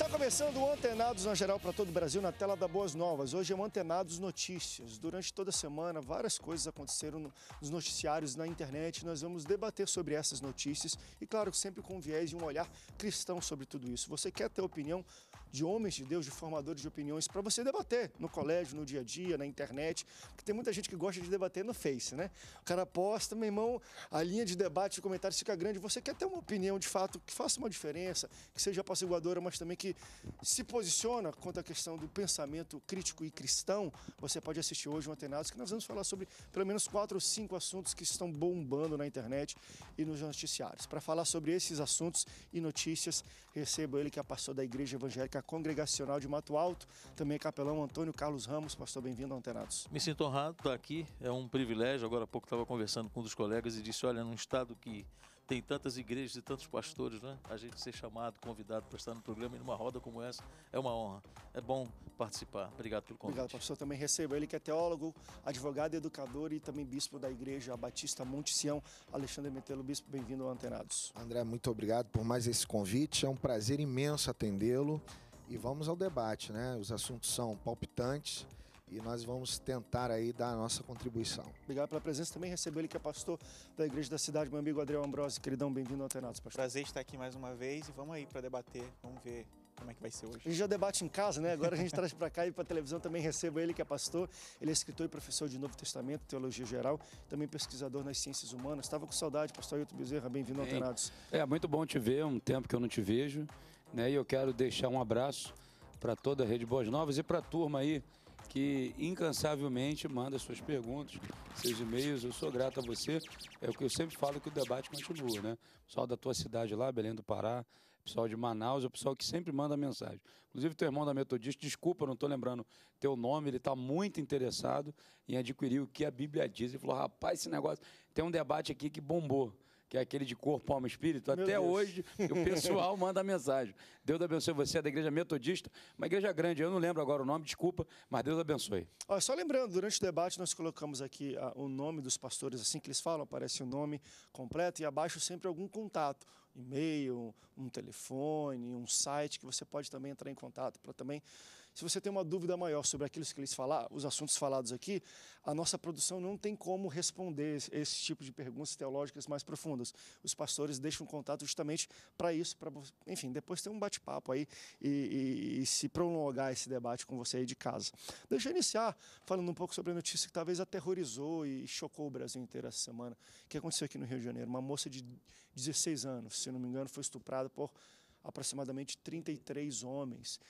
Está começando o Antenados na geral para todo o Brasil na tela da Boas Novas. Hoje é o Antenados Notícias. Durante toda a semana, várias coisas aconteceram nos noticiários, na internet. Nós vamos debater sobre essas notícias e, claro, sempre com viés e um olhar cristão sobre tudo isso. Você quer ter opinião de homens de Deus, de formadores de opiniões, para você debater no colégio, no dia a dia, na internet. Porque tem muita gente que gosta de debater no Face, né? O cara posta, meu irmão, a linha de debate, de comentários fica grande. Você quer ter uma opinião de fato que faça uma diferença, que seja apaziguadora, mas também que se posiciona quanto à questão do pensamento crítico e cristão. Você pode assistir hoje o Antenados, que nós vamos falar sobre pelo menos quatro ou cinco assuntos que estão bombando na internet e nos noticiários. Para falar sobre esses assuntos e notícias, recebo ele que é pastor da Igreja Evangélica Evangélica Congregacional de Mato Alto, também capelão Antônio Carlos Ramos. Pastor, bem-vindo ao Antenados. Me sinto honrado estar aqui, é um privilégio. Agora há pouco estava conversando com um dos colegas e disse, olha, num estado que tem tantas igrejas e tantos pastores, né? A gente ser chamado, convidado para estar no programa e numa roda como essa é uma honra. É bom participar. Obrigado pelo convite. Obrigado, pastor. Também recebo ele que é teólogo, advogado, educador e também bispo da igreja Batista Monte Sião, Alexandre Metelo, bispo. Bem-vindo ao Antenados. André, muito obrigado por mais esse convite. É um prazer imenso atendê-lo e vamos ao debate, né? Os assuntos são palpitantes e nós vamos tentar aí dar a nossa contribuição. Obrigado pela presença. Também recebeu ele que é pastor da Igreja da Cidade, meu amigo Adriel Ambrose. Queridão, bem-vindo ao Alternados, pastor. Prazer estar aqui mais uma vez e vamos aí para debater, vamos ver como é que vai ser hoje. A gente já debate em casa, né? Agora a gente traz para cá e para televisão também recebo ele que é pastor, ele é escritor e professor de Novo Testamento, teologia geral, também pesquisador nas ciências humanas. Estava com saudade, pastor Ailton Bezerra, bem-vindo ao Alternados. É, muito bom te ver, um tempo que eu não te vejo. Né? E eu quero deixar um abraço para toda a Rede Boas Novas e para a turma aí que incansavelmente manda suas perguntas, seus e-mails. Eu sou grato a você. É o que eu sempre falo que o debate continua, né? O pessoal da tua cidade lá, Belém do Pará, pessoal de Manaus, o pessoal que sempre manda mensagem. Inclusive, teu irmão da Metodista, desculpa, não estou lembrando teu nome, ele está muito interessado em adquirir o que a Bíblia diz. Ele falou: rapaz, esse negócio. Tem um debate aqui que bombou que é aquele de corpo, alma e espírito, Meu até Deus. hoje o pessoal manda mensagem. Deus abençoe você, é da igreja metodista, uma igreja grande, eu não lembro agora o nome, desculpa, mas Deus abençoe. Olha, só lembrando, durante o debate nós colocamos aqui ah, o nome dos pastores, assim que eles falam, aparece o nome completo e abaixo sempre algum contato e-mail, um telefone, um site que você pode também entrar em contato para também se você tem uma dúvida maior sobre aqueles que eles falar, os assuntos falados aqui, a nossa produção não tem como responder esse, esse tipo de perguntas teológicas mais profundas. Os pastores deixam contato justamente para isso, para enfim, depois ter um bate-papo aí e, e, e, se prolongar esse debate com você aí de casa. Deixa eu iniciar falando um pouco sobre a notícia que talvez aterrorizou e chocou o Brasil inteiro essa semana, que aconteceu aqui no Rio de Janeiro. Uma moça de 16 anos, se não me engano, foi estuprada por aproximadamente 33 homens.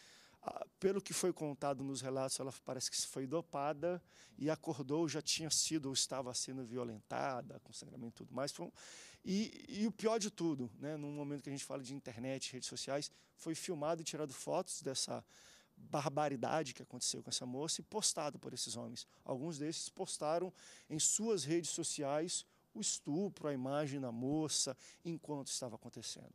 Ah, pelo que foi contado nos relatos, ela parece que foi dopada e acordou, já tinha sido ou estava sendo violentada, com sangramento e tudo mais. E, e, o pior de tudo, né, num momento que a gente fala de internet, redes sociais, foi filmado e tirado fotos dessa barbaridade que aconteceu com essa moça e postado por esses homens. Alguns desses postaram em suas redes sociais o estupro, a imagem da moça, enquanto estava acontecendo.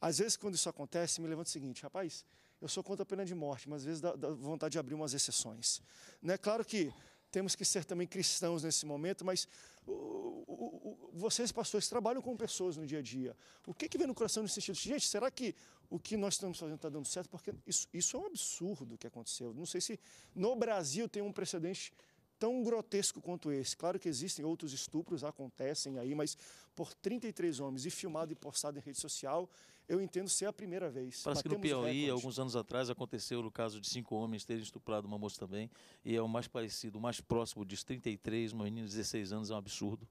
Às vezes, quando isso acontece, me levanta o seguinte, rapaz, eu sou contra a pena de morte, mas às vezes dá, dá vontade de abrir umas exceções. Né? Claro que temos que ser também cristãos nesse momento, mas o, o, o, vocês, pastores, trabalham com pessoas no dia a dia. O que, que vem no coração nesse sentido? Gente, será que o que nós estamos fazendo está dando certo? Porque isso, isso é um absurdo o que aconteceu. Não sei se no Brasil tem um precedente tão grotesco quanto esse. Claro que existem outros estupros, acontecem aí, mas por 33 homens e filmado e postado em rede social, eu entendo ser a primeira vez. Parece que no Piauí, recorde. alguns anos atrás, aconteceu o caso de cinco homens terem estuprado uma moça também, e é o mais parecido, o mais próximo diz 33, uma menina de 16 anos, é um absurdo.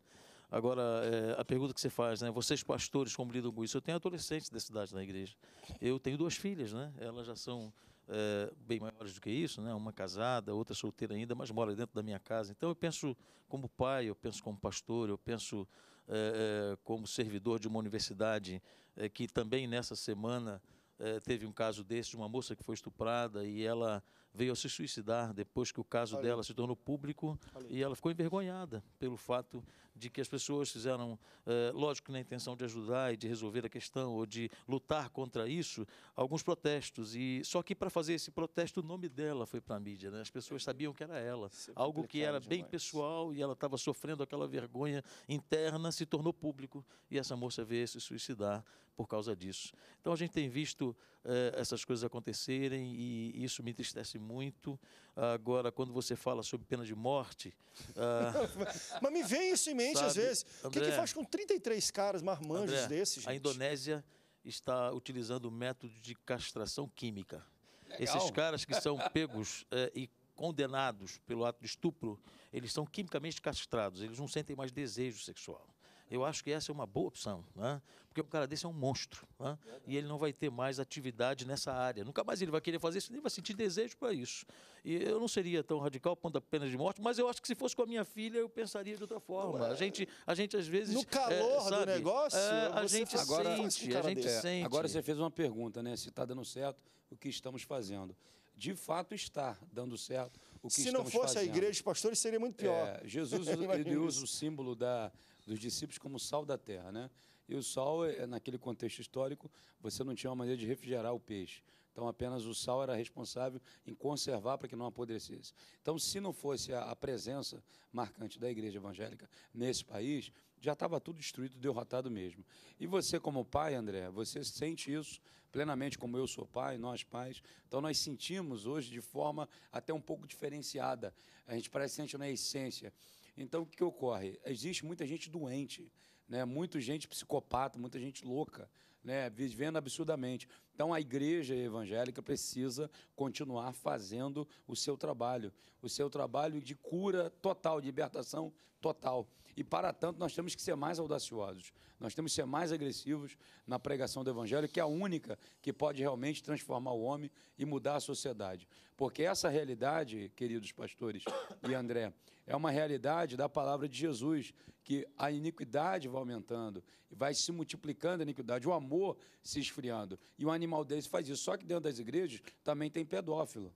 Agora, é, a pergunta que você faz, né? Vocês pastores, como lidam com isso? Eu tenho adolescentes da cidade na igreja. Eu tenho duas filhas, né? Elas já são é, bem maiores do que isso, né? Uma casada, outra solteira ainda, mas mora dentro da minha casa. Então eu penso como pai, eu penso como pastor, eu penso é, é como servidor de uma universidade é, que também nessa semana é, teve um caso desse, de uma moça que foi estuprada e ela veio a se suicidar depois que o caso dela se tornou público e ela ficou envergonhada pelo fato de que as pessoas fizeram, eh, lógico que na intenção de ajudar e de resolver a questão ou de lutar contra isso, alguns protestos. e Só que para fazer esse protesto, o nome dela foi para a mídia. Né? As pessoas sabiam que era ela. É algo que era bem pessoal e ela estava sofrendo aquela vergonha interna, se tornou público e essa moça veio se suicidar por causa disso. Então a gente tem visto eh, essas coisas acontecerem e isso me entristece muito. Agora, quando você fala sobre pena de morte. Ah, Mas me vem isso em mente Sabe, às vezes. André, o que, que, faz com 33 caras marmanjos André, desses? Gente? A Indonésia está utilizando o método de castração química. Legal. Esses caras que são pegos é, e condenados pelo ato de estupro, eles são quimicamente castrados, eles não sentem mais desejo sexual. Eu acho que essa é uma boa opção, né? porque o cara desse é um monstro né? e ele não vai ter mais atividade nessa área. Nunca mais ele vai querer fazer isso, nem vai sentir desejo para isso. E eu não seria tão radical quanto a pena de morte, mas eu acho que se fosse com a minha filha eu pensaria de outra forma. a, gente, a gente às vezes. No calor é, sabe, do negócio, é, a gente agora, sente, a gente sente. Agora você fez uma pergunta, né? Se está dando certo o que estamos fazendo de fato está dando certo o que Se não fosse fazendo. a igreja de pastores, seria muito pior. É, Jesus ele usa o símbolo da, dos discípulos como sal da terra, né? E o sal, é, é, naquele contexto histórico, você não tinha uma maneira de refrigerar o peixe. Então, apenas o sal era responsável em conservar para que não apodrecesse. Então, se não fosse a, presença marcante da igreja evangélica nesse país, já estava tudo destruído, derrotado mesmo. E você, como pai, André, você sente isso plenamente, como eu sou pai, nós pais. Então, nós sentimos hoje de forma até um pouco diferenciada. A gente parece que sente na essência. Então, o que, que ocorre? Existe muita gente doente, né? muita gente psicopata, muita gente louca, né? vivendo absurdamente. Então, a igreja evangélica precisa continuar fazendo o seu trabalho, o seu trabalho de cura total, de libertação total. E para tanto, nós temos que ser mais audaciosos, nós temos que ser mais agressivos na pregação do Evangelho, que é a única que pode realmente transformar o homem e mudar a sociedade. Porque essa realidade, queridos pastores e André, é uma realidade da palavra de Jesus, que a iniquidade vai aumentando, vai se multiplicando a iniquidade, o amor se esfriando. E o um animal desse faz isso. Só que dentro das igrejas também tem pedófilo.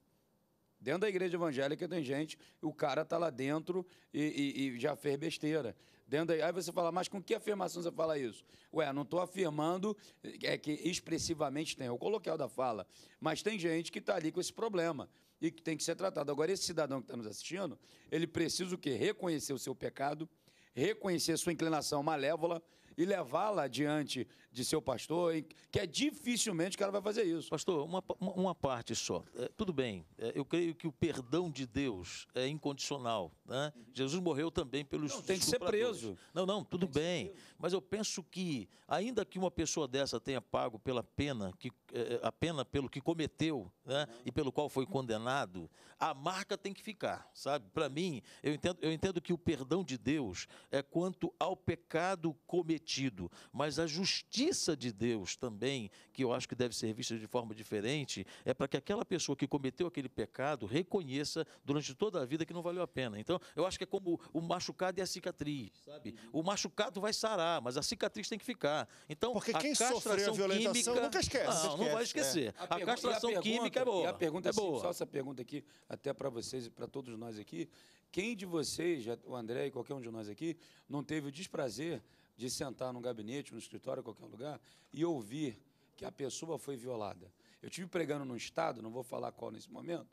Dentro da igreja evangélica tem gente, o cara está lá dentro e, e, e, já fez besteira. Dentro da, aí você fala, mas com que afirmação você fala isso? Ué, não estou afirmando é que expressivamente tem, eu coloquei o da fala, mas tem gente que está ali com esse problema e que tem que ser tratado. Agora, esse cidadão que está nos assistindo, ele precisa o quê? Reconhecer o seu pecado, reconhecer sua inclinação malévola e levá-la diante de seu pastor, que é dificilmente que ela vai fazer isso. Pastor, uma, uma parte só. É, tudo bem, é, eu creio que o perdão de Deus é incondicional. Né? Jesus morreu também pelos não, tem que ser preso. Não, não, tudo bem. Mas eu penso que, ainda que uma pessoa dessa tenha pago pela pena, que, é, é, a pena pelo que cometeu né? e pelo qual foi condenado, a marca tem que ficar, sabe? Para mim, eu entendo, eu entendo que o perdão de Deus é quanto ao pecado cometido, mas a justiça justiça de Deus também, que eu acho que deve ser vista de forma diferente, é para que aquela pessoa que cometeu aquele pecado reconheça durante toda a vida que não valeu a pena. Então, eu acho que é como o machucado e a cicatriz, sabe? O machucado vai sarar, mas a cicatriz tem que ficar. Então, Porque quem sofreu a química... nunca esquece. Não, esquece, não vai é. esquecer. É. A, a castração pergunta, química é boa. E a pergunta é assim, boa. Assim, só essa pergunta aqui, até para vocês e para todos nós aqui, quem de vocês, o André e qualquer um de nós aqui, não teve o desprazer de sentar num gabinete, num escritório, em qualquer lugar, e ouvir que a pessoa foi violada. Eu tive pregando num estado, não vou falar qual nesse momento.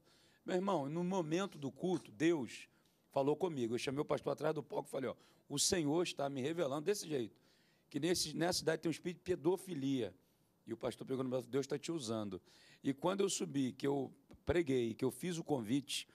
Meu irmão, no momento do culto, Deus falou comigo. Eu chamei o pastor atrás do palco e falei: ó, o Senhor está me revelando desse jeito, que nesse, nessa cidade tem um espírito de pedofilia. E o pastor pegou no meu Deus está te usando. E quando eu subi, que eu preguei, que eu fiz o convite,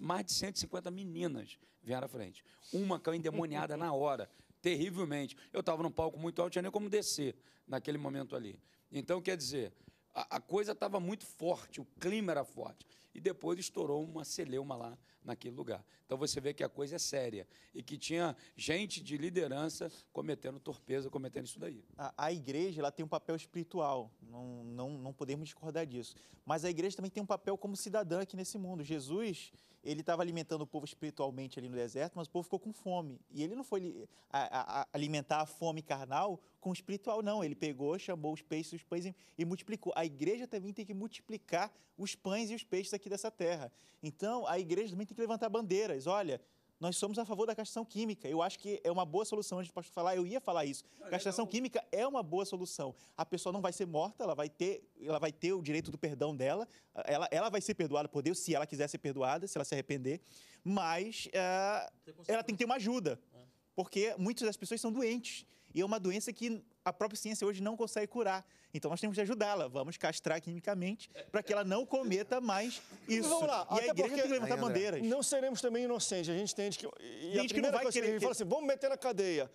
mais de 150 meninas vieram à frente. Uma caiu endemoniada na hora terrivelmente. Eu estava num palco muito alto, não tinha nem como descer naquele momento ali. Então, quer dizer, a, a coisa estava muito forte, o clima era forte e depois estourou uma celeuma lá naquele lugar. Então você vê que a coisa é séria e que tinha gente de liderança cometendo torpeza, cometendo isso daí. A, a igreja ela tem um papel espiritual, não, não, não podemos discordar disso. Mas a igreja também tem um papel como cidadã aqui nesse mundo. Jesus, ele estava alimentando o povo espiritualmente ali no deserto, mas o povo ficou com fome. E ele não foi a, a, alimentar a fome carnal com o espiritual, não. Ele pegou, chamou os peixes e os pães e, e multiplicou. A igreja também tem que multiplicar os pães e os peixes aqui aqui dessa terra. Então, a igreja também tem que levantar bandeiras. Olha, nós somos a favor da castração química. Eu acho que é uma boa solução. a gente pode falar, eu ia falar isso. Ah, castração química é uma boa solução. A pessoa não vai ser morta, ela vai ter, ela vai ter o direito do perdão dela. Ela, ela vai ser perdoada por Deus, se ela quiser ser perdoada, se ela se arrepender. Mas eh, ela tem que ter uma ajuda. Ah. Porque muitas das pessoas são doentes. E é uma doença que a própria ciência hoje não consegue curar. Então nós temos que ajudá-la. Vamos castrar quimicamente para que ela não cometa mais isso. Vamos lá. E a igreja tem que levantar Aí, bandeiras. Não seremos também inocentes. A gente tem que. E gente que não vai querer. É assim, que... Fala assim, vamos meter na cadeia.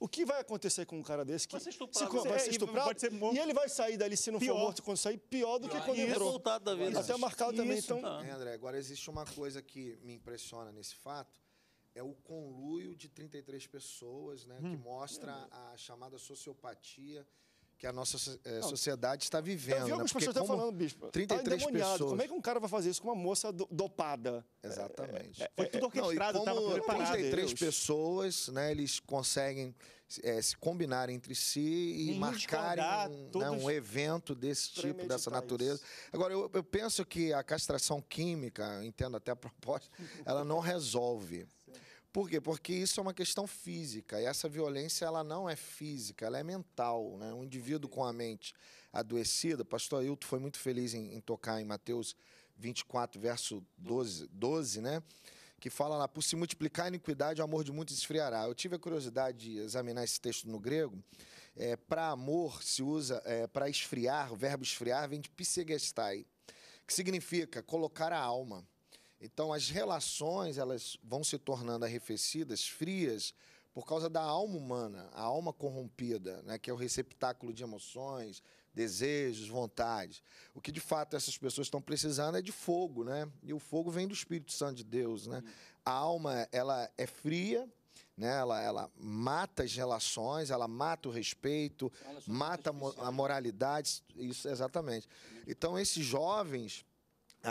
O que vai acontecer com um cara desse que vai ser estuprado, se, vai é, ser estuprado ser e ele vai sair dali, se não pior. for morto quando sair, pior do que quando isso. entrou. Resultado da vida. Até marcado isso. também. Então... É, André, agora existe uma coisa que me impressiona nesse fato, é o conluio de 33 pessoas, né, hum. que mostra a chamada sociopatia que a nossa é, sociedade está vivendo. Eu vi né? algumas né? pessoas falando, bispo. 33 tá pessoas. Como é que um cara vai fazer isso com uma moça do, dopada? Exatamente. É, é, foi tudo é, é, orquestrado, estava preparado. 33 Deus. pessoas, né, eles conseguem eh, se combinar entre si e marcarem um, né, um, evento desse tipo, dessa natureza. Isso. Agora, eu, eu penso que a castração química, entendo até a proposta, ela não resolve. Por quê? Porque isso é uma questão física e essa violência ela não é física, ela é mental. Né? Um indivíduo com a mente adoecida, pastor Hilton foi muito feliz em, em tocar em Mateus 24, verso 12, 12, né? que fala lá, por se multiplicar a iniquidade, o amor de muitos esfriará. Eu tive a curiosidade de examinar esse texto no grego. É, para amor se usa, é, para esfriar, o verbo esfriar vem de psigestai, que significa colocar a alma. Então as relações elas vão se tornando arrefecidas, frias, por causa da alma humana, a alma corrompida, né, que é o receptáculo de emoções, desejos, vontades. O que de fato essas pessoas estão precisando é de fogo, né? E o fogo vem do Espírito Santo de Deus, né? Uhum. A alma ela é fria, né? Ela, ela mata as relações, ela mata o respeito, mata a, mo a moralidade, isso exatamente. Então esses jovens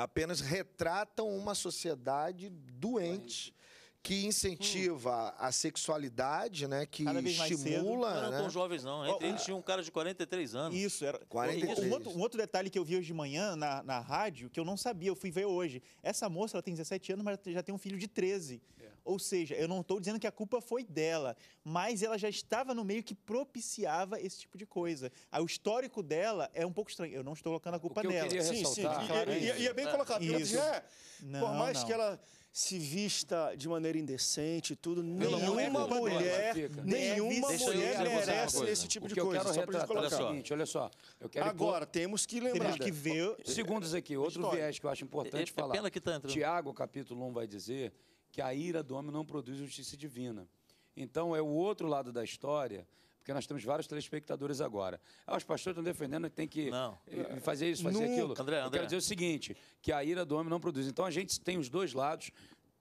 apenas retratam uma sociedade doente que incentiva a sexualidade, né? Que estimula. Não eram né? tão jovens, não. Entre eles tinha um cara de 43 anos. Isso, era. 43. Um, outro, um outro detalhe que eu vi hoje de manhã na, na rádio, que eu não sabia, eu fui ver hoje. Essa moça ela tem 17 anos, mas já tem um filho de 13. Ou seja, eu não estou dizendo que a culpa foi dela, mas ela já estava no meio que propiciava esse tipo de coisa. Aí, o histórico dela é um pouco estranho. Eu não estou colocando a culpa que dela. Sim, sim. E, e, e, é bem é, colocado. Isso. É, não, por mais não. que ela se vista de maneira indecente e tudo, Pelo nenhuma é mulher, né? nenhuma mulher merece esse tipo de coisa. Só pra colocar. Olha só, olha só. Agora, temos que lembrar. Temos que ver... Segundos aqui, outro História. viés que eu acho importante é, é falar. Pena que tá Tiago, capítulo 1, vai dizer que a ira do homem não produz justiça divina. Então é o outro lado da história, porque nós temos vários telespectadores agora. Ah, os pastores estão defendendo que tem que não. fazer isso, fazer Nunca. aquilo. André, André. Eu quero dizer o seguinte, que a ira do homem não produz. Então a gente tem os dois lados.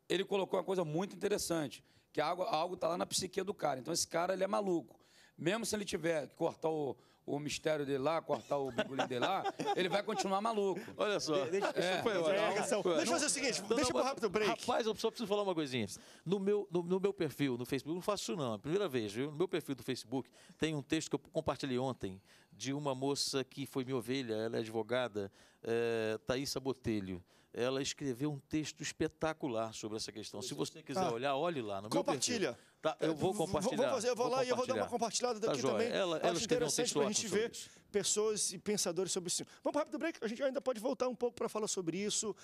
Ele colocou uma coisa muito interessante, que algo está lá na psique do cara. Então esse cara ele é maluco. Mesmo se ele tiver que cortar o, o mistério dele lá, cortar o bigolinho dele lá, ele vai continuar maluco. Olha só. É, de, deixa, é, foi, deixa eu fazer o seguinte, não, deixa não, eu rápido o break. Rapaz, eu só preciso falar uma coisinha. No meu, no, no, meu perfil, no Facebook, não faço isso não, é a primeira vez, viu? No meu perfil do Facebook tem um texto que eu compartilhei ontem de uma moça que foi minha ovelha, ela é advogada, é, Thaisa Botelho ela escreveu um texto espetacular sobre essa questão. Se você assim. quiser ah, olhar, olhe lá. No compartilha. Meu perfil, Tá, eu é, vou compartilhar. Vou fazer, eu vou, vou lá e eu vou dar uma compartilhada daqui tá, também. Ela, Acho elas interessante para a gente ver isso pessoas e pensadores sobre isso. Vamos rápido break, a gente ainda pode voltar um pouco para falar sobre isso.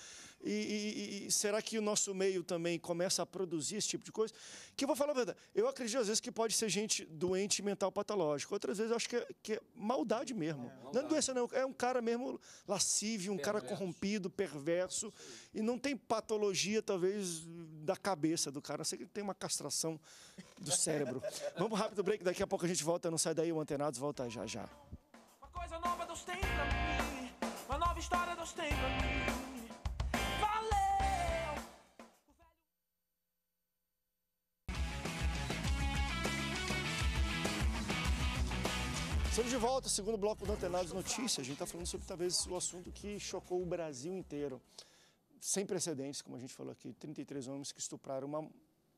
E, e, e, será que o nosso meio também começa a produzir esse tipo de coisa? Que eu vou falar a verdade, eu acredito às vezes que pode ser gente doente mental patológico. outras vezes eu acho que é, que é maldade mesmo. É, maldade. Não é doença, não, é um cara mesmo lascivo, um perverso. cara corrompido, perverso, e não tem patologia, talvez, da cabeça do cara, Eu sei que ele tem uma castração do cérebro. Vamos rápido break, daqui a pouco a gente volta, não sai daí, o Antenados volta já já coisa nova Deus tem pra mim. Uma nova história Deus tem pra mim. Valeu! Estamos de volta, segundo bloco do Antenados Notícias. A gente está falando sobre talvez o assunto que chocou o Brasil inteiro. Sem precedentes, como a gente falou aqui, 33 homens que estupraram uma,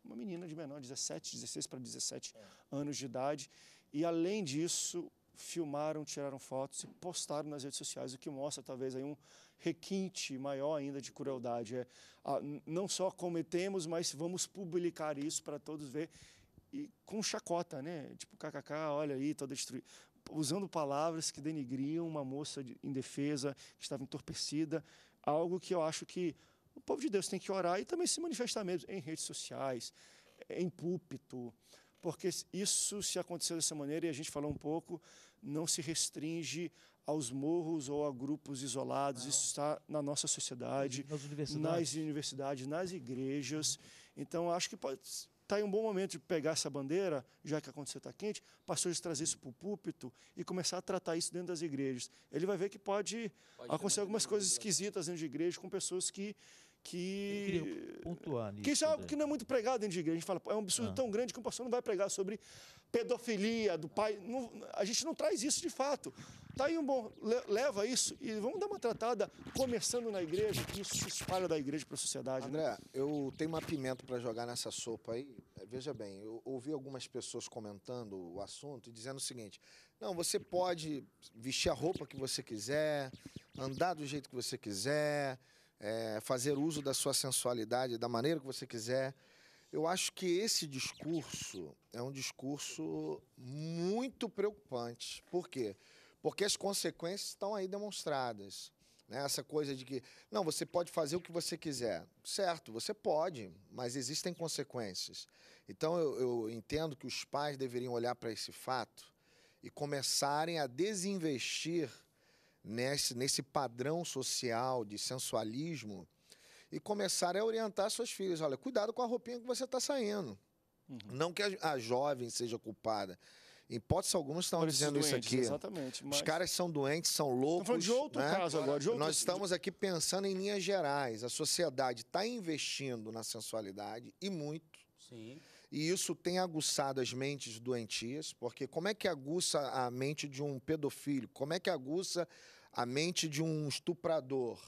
uma menina de menor, 17, 16 para 17 anos de idade. E além disso, filmaram, tiraram fotos e postaram nas redes sociais, o que mostra talvez aí um requinte maior ainda de crueldade. É, não só cometemos, mas vamos publicar isso para todos ver e com chacota, né? Tipo, kkk, olha aí, toda destruída. Usando palavras que denigriam uma moça de, indefesa, que estava entorpecida, algo que eu acho que o povo de Deus tem que orar e também se manifestar mesmo em redes sociais, em púlpito, porque isso, se aconteceu dessa maneira, e a gente falou um pouco, não se restringe aos morros ou a grupos isolados, não. isso está na nossa sociedade, nas universidades, nas, universidades, nas igrejas. Uhum. Então, acho que pode está em um bom momento de pegar essa bandeira, já que a aconteceu está quente, pastores trazer isso para o púlpito e começar a tratar isso dentro das igrejas. Ele vai ver que pode, pode acontecer algumas coisas esquisitas dentro de igreja com pessoas que que. pontuar nisso. Que isso é algo que não é muito pregado dentro de igreja. A gente fala, é um absurdo ah. tão grande que o pastor não vai pregar sobre pedofilia do pai. Não, a gente não traz isso de fato. Tá aí um bom. Leva isso e vamos dar uma tratada começando na igreja, que isso se espalha da igreja para a sociedade. Né? André, né? eu tenho uma pimenta para jogar nessa sopa aí. Veja bem, eu ouvi algumas pessoas comentando o assunto e dizendo o seguinte: não, você pode vestir a roupa que você quiser, andar do jeito que você quiser é, fazer uso da sua sensualidade da maneira que você quiser. Eu acho que esse discurso é um discurso muito preocupante. Por quê? Porque as consequências estão aí demonstradas. Né? Essa coisa de que, não, você pode fazer o que você quiser. Certo, você pode, mas existem consequências. Então eu, eu entendo que os pais deveriam olhar para esse fato e começarem a desinvestir nesse, nesse padrão social de sensualismo e começar a orientar suas filhas. Olha, cuidado com a roupinha que você está saindo. Uhum. Não que a, a, jovem seja culpada. Em hipótese alguma, estão dizendo doentes, isso aqui. Exatamente. Mas... Os caras são doentes, são loucos. Estamos de outro né? caso agora. Outro... Nós assim, estamos aqui pensando em linhas gerais. A sociedade está investindo na sensualidade e muito. Sim. E isso tem aguçado as mentes doentias, porque como é que aguça a mente de um pedofílio? Como é que aguça a mente de um estuprador?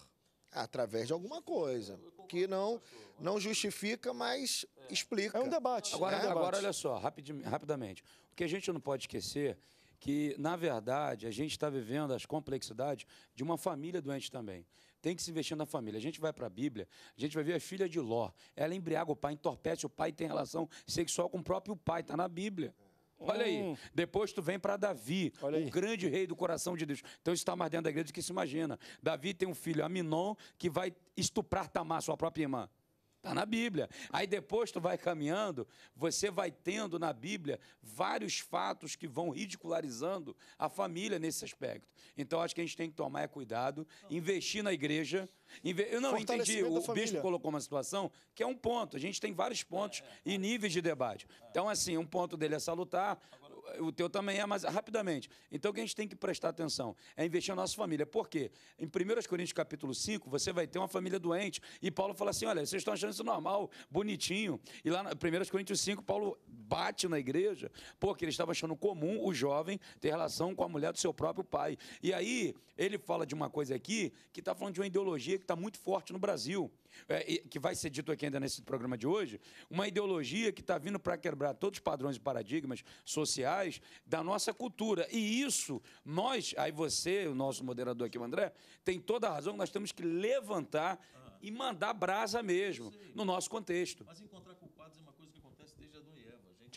através de alguma coisa que não não justifica, mas explica. É um debate. Agora, é agora olha só, rapidamente. O que a gente não pode esquecer que, na verdade, a gente está vivendo as complexidades de uma família doente também. Tem que se investir na família. A gente vai para a Bíblia, a gente vai ver a filha de Ló. Ela embriaga o pai, entorpece o pai, tem relação sexual com o próprio pai. Está na Bíblia. Olha aí. Hum. Depois tu vem para Davi, Olha o aí. grande rei do coração de Deus. Então isso está mais dentro da igreja do que se imagina. Davi tem um filho, Aminon, que vai estuprar Tamar, sua própria irmã. Está na Bíblia. Aí depois tu vai caminhando, você vai tendo na Bíblia vários fatos que vão ridicularizando a família nesse aspecto. Então acho que a gente tem que tomar é cuidado, investir na igreja. Inve... Eu não entendi, o bispo colocou uma situação que é um ponto. A gente tem vários pontos é, é, e é. níveis de debate. É. Então, assim, um ponto dele é salutar, o teu também é, mas rapidamente. Então o que a gente tem que prestar atenção é investir na nossa família. Por quê? Em 1 Coríntios capítulo 5, você vai ter uma família doente. E Paulo fala assim: olha, vocês estão achando isso normal, bonitinho. E lá, em 1 Coríntios 5, Paulo bate na igreja, porque ele estava achando comum o jovem ter relação com a mulher do seu próprio pai. E aí ele fala de uma coisa aqui que está falando de uma ideologia que está muito forte no Brasil, é, que vai ser dito aqui ainda nesse programa de hoje, uma ideologia que está vindo para quebrar todos os padrões e paradigmas sociais da nossa cultura. E isso, nós, aí você, o nosso moderador aqui, o André, tem toda a razão, nós temos que levantar e mandar brasa mesmo, Sim. no nosso contexto. Mas encontrar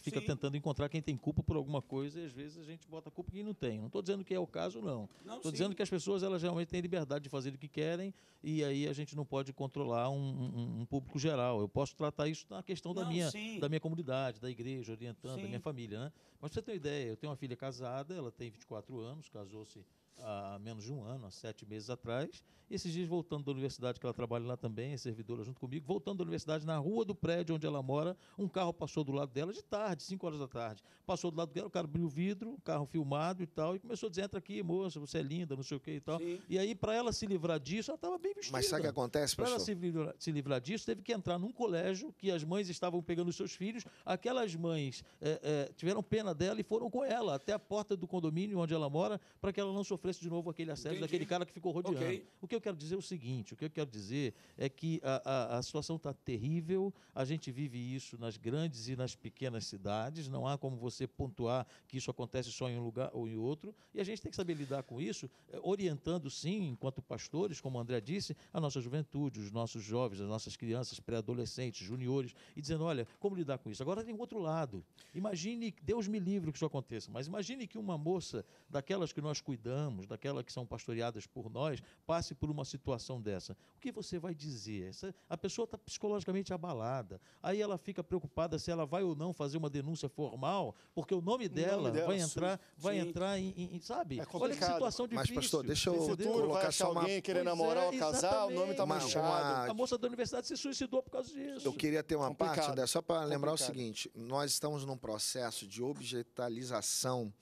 fica Sim. tentando encontrar quem tem culpa por alguma coisa e às vezes a gente bota a culpa quem não tem. Não estou dizendo que é o caso, não. Estou dizendo que as pessoas elas realmente têm liberdade de fazer o que querem e aí a gente não pode controlar um, um, um público geral. Eu posso tratar isso na questão não, da, minha, da minha comunidade, da igreja, orientando, sim. da minha família. Né? Mas você tem uma ideia, eu tenho uma filha casada, ela tem 24 anos, casou-se há menos de um ano, há sete meses atrás. Esses dias, voltando da universidade, que ela trabalha lá também, é servidora junto comigo, voltando da universidade, na rua do prédio onde ela mora, um carro passou do lado dela de tarde, cinco horas da tarde. Passou do lado dela, o cara abriu o vidro, o carro filmado e tal, e começou a dizer: entra aqui, moça, você é linda, não sei o que e tal. Sim. E aí, para ela se livrar disso, ela estava bem vestida. Mas sabe o que acontece, Para ela se livrar, se livrar disso, teve que entrar num colégio que as mães estavam pegando os seus filhos. Aquelas mães é, é, tiveram pena dela e foram com ela até a porta do condomínio onde ela mora, para que ela não sofresse sofresse de novo aquele assédio Entendi. daquele cara que ficou rodeando. Okay. O que eu quero dizer é o seguinte: o que eu quero dizer é que a, a, a situação está terrível, a gente vive isso nas grandes e nas pequenas cidades, não há como você pontuar que isso acontece só em um lugar ou em outro, e a gente tem que saber lidar com isso, eh, orientando sim, enquanto pastores, como o André disse, a nossa juventude, os nossos jovens, as nossas crianças, pré-adolescentes, juniores, e dizendo: olha, como lidar com isso? Agora tem outro lado. Imagine, Deus me livre que isso aconteça, mas imagine que uma moça daquelas que nós cuidamos, daquelas que são pastoreadas por nós, passe por uma situação dessa. O que você vai dizer? Essa, a pessoa está psicologicamente abalada. Aí ela fica preocupada se ela vai ou não fazer uma denúncia formal, porque o nome dela, nome dela vai entrar, sim. vai entrar em, em sabe? É Olha que situação difícil. Mas pastor, deixa eu futuro, colocar vai só alguém querendo querer namorar é, ou casar, o nome está manchado. Uma... A moça da universidade se suicidou por causa disso. Eu queria ter uma Complicado. parte dessa só para lembrar o seguinte, nós estamos num processo de objetalização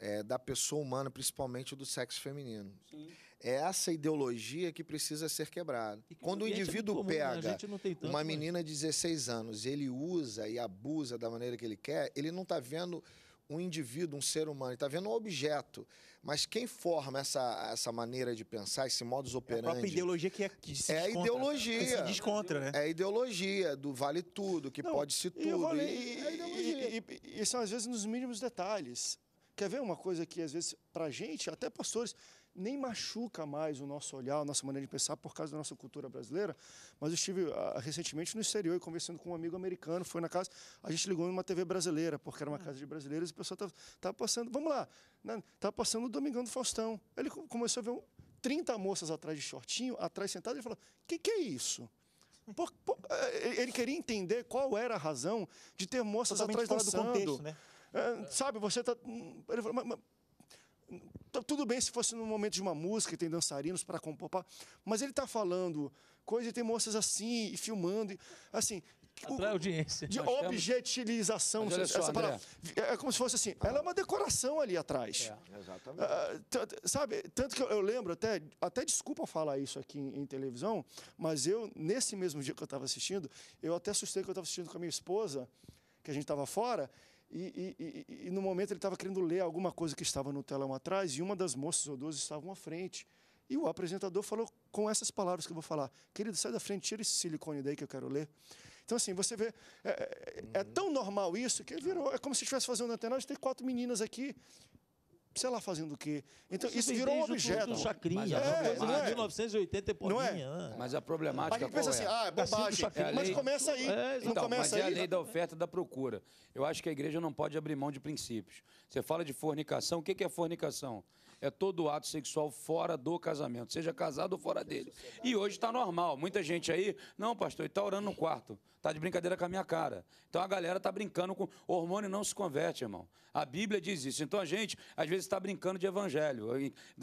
é, da pessoa humana, principalmente do sexo feminino. Sim. É essa ideologia que precisa ser quebrada. Que Quando o é indivíduo comum, né? pega tanto, uma menina de 16 anos, ele usa e abusa da maneira que ele quer, ele não está vendo um indivíduo, um ser humano, está vendo um objeto. Mas quem forma essa, essa maneira de pensar, esse modus operandi... É a própria ideologia que, é, que se É a né? ideologia. Que se descontra, né? É a ideologia do vale tudo, que pode-se tudo. E, é e, e, e, e são, às vezes, nos mínimos detalhes Quer ver uma coisa que às vezes para a gente, até pastores, nem machuca mais o nosso olhar, a nossa maneira de pensar por causa da nossa cultura brasileira. Mas eu estive ah, recentemente no exterior e conversando com um amigo americano, foi na casa, a gente ligou numa TV brasileira, porque era uma hum. casa de brasileiros, e o pessoal estava passando, vamos lá, estava né, passando o Domingão do Faustão. Ele começou a ver um, 30 moças atrás de shortinho, atrás sentado, ele falou: o que, que é isso? Por, por, eh, ele queria entender qual era a razão de ter moças Totalmente atrás do Contexto, né? Ah, sabe, você está. Hum, ele falou, mas, mas, tá tudo bem se fosse no momento de uma música, tem dançarinos para compor, mas ele está falando coisa e tem moças assim, e filmando, e, assim. Atrai audiência. De Nós objetivização. Temos... Essa, só, essa palavra, é, é como se fosse assim. Ah. Ela é uma decoração ali atrás. É, ah, exatamente. sabe, tanto que eu, eu, lembro, até, até desculpa falar isso aqui em, em televisão, mas eu, nesse mesmo dia que eu estava assistindo, eu até assustei que eu estava assistindo com a minha esposa, que a gente estava fora, e, e, e, e, no momento ele estava querendo ler alguma coisa que estava no telão atrás e uma das moças ou duas estavam à frente. E o apresentador falou com essas palavras que eu vou falar: Querido, sai da frente, tira esse silicone daí que eu quero ler. Então, assim, você vê, é, é, é uhum. tão normal isso que virou. É como se estivesse fazendo um antenagem, tem quatro meninas aqui sei lá fazendo o quê. Então, isso, virou um objeto. Isso chacrinha, mas, né? é, não é, 1980 é porrinha. Não é? Mas a problemática assim, é. pensa assim, ah, é bobagem. É lei... Mas começa aí, é, então, não começa mas aí. é a lei da oferta e da procura. Eu acho que a igreja não pode abrir mão de princípios. Você fala de fornicação, o que é fornicação? é todo ato sexual fora do casamento, seja casado ou fora dele. E hoje está normal. Muita gente aí, não, pastor, está orando no quarto, está de brincadeira com a minha cara. Então a galera está brincando com. O hormônio não se converte, irmão. A Bíblia diz isso. Então a gente, às vezes, está brincando de evangelho.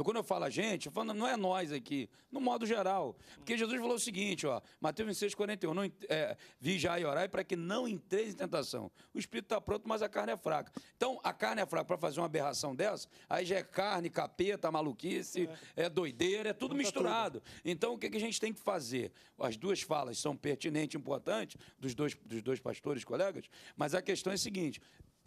Quando eu falo a gente, eu falo, não é nós aqui, no modo geral. Porque Jesus falou o seguinte, ó, Mateus 26, 41, não, é, e orai para que não entreis em tentação. O espírito está pronto, mas a carne é fraca. Então a carne é fraca para fazer uma aberração dessa, aí já é carne, cabelo capeta, maluquice, é, é doideira, é tudo misturado. Tudo. Então, o que, que a gente tem que fazer? As duas falas são pertinentes e importantes dos dois, dos dois pastores, colegas, mas a questão é a seguinte: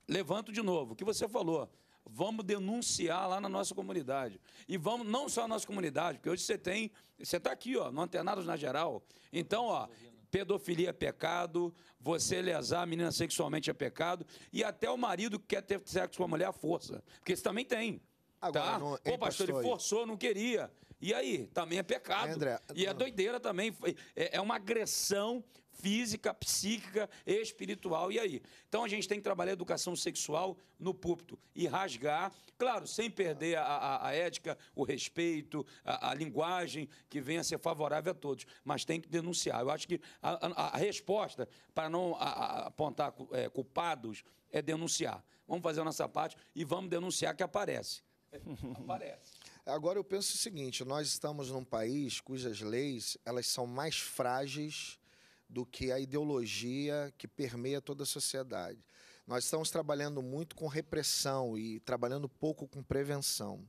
levanto de novo, o que você falou vamos denunciar lá na nossa comunidade. E vamos, não só na nossa comunidade, porque hoje você tem, você está aqui, ó, no Antenados na Geral. Então, ó, pedofilia é pecado, você lesar a menina sexualmente é pecado, e até o marido que quer ter sexo com a mulher à força, porque isso também tem. Agora, tá? não, Pô, pastor, ele forçou, não queria. E aí? Também é pecado. André, e é não... é doideira também. É, é uma agressão física, psíquica, espiritual. E aí? Então a gente tem que trabalhar a educação sexual no púlpito e rasgar, claro, sem perder a, a, a ética, o respeito, a, a, linguagem que venha a ser favorável a todos. Mas tem que denunciar. Eu acho que a, resposta para não apontar é, culpados é denunciar. Vamos fazer a nossa parte e vamos denunciar que aparece. É, aparece. Agora eu penso o seguinte, nós estamos num país cujas leis, elas são mais frágeis do que a ideologia que permeia toda a sociedade. Nós estamos trabalhando muito com repressão e trabalhando pouco com prevenção.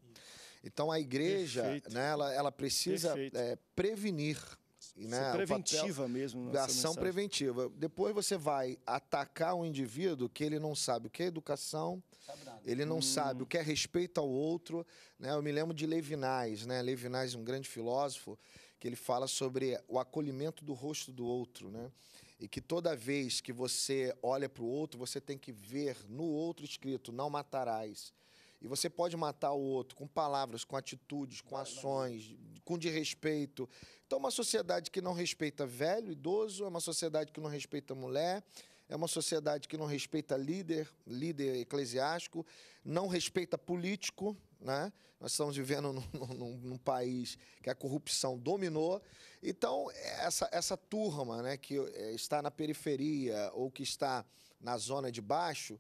Então a igreja, Perfeito. né, ela, ela precisa é, prevenir. Né, preventiva mesmo. ação mensagem. preventiva. Depois você vai atacar um indivíduo que ele não sabe o que é educação, ele não hum. sabe o hum. que é respeito ao outro. Né? Eu me lembro de Levinas, né? Levinas, um grande filósofo, que ele fala sobre o acolhimento do rosto do outro, né? E que toda vez que você olha para o outro, você tem que ver no outro escrito: não matarás. E você pode matar o outro com palavras, com atitudes, com ações, com de respeito. Então, uma sociedade que não respeita velho, idoso, é uma sociedade que não respeita mulher, é uma sociedade que não respeita líder, líder eclesiástico, não respeita político. Né? Nós estamos vivendo num, num, num país que a corrupção dominou. Então, essa, essa turma né, que é, está na periferia ou que está na zona de baixo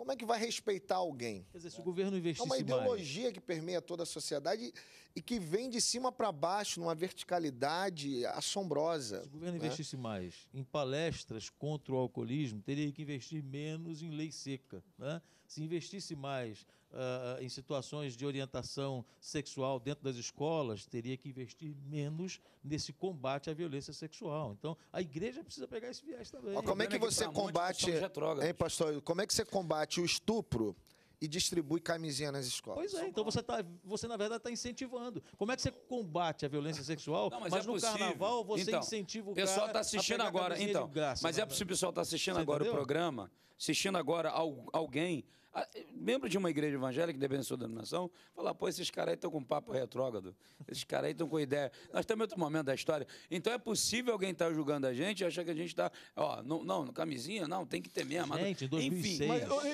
como é que vai respeitar alguém? Quer dizer, se o governo investir É uma ideologia mais. que permeia toda a sociedade e que vem de cima para baixo, numa verticalidade assombrosa. Se o governo né? investisse mais em palestras contra o alcoolismo, teria que investir menos em lei seca, né? se investisse mais uh, em situações de orientação sexual dentro das escolas, teria que investir menos nesse combate à violência sexual. Então, a igreja precisa pegar esse viés também. Ó, como é que você combate, hein, pastor? Como é que você combate o estupro? e distribui camisinha nas escolas. Pois é, então você, tá, você na verdade está incentivando. Como é que você combate a violência sexual, não, mas, mas é no possível. carnaval você então, incentiva o cara pessoal está assistindo agora, então. Graça, mas é né? possível o pessoal estar tá assistindo você agora entendeu? o programa, assistindo agora alguém ah, eh, membro de uma igreja evangélica, que da sua denominação, falar, pô, esses caras aí estão com papo retrógrado, esses caras aí estão com ideia. Nós estamos em outro momento da história. Então é possível alguém estar tá julgando a gente e achar que a gente está, ó, não, não, camisinha, não, tem que ter mesmo. Gente, 2006. Enfim. Mas,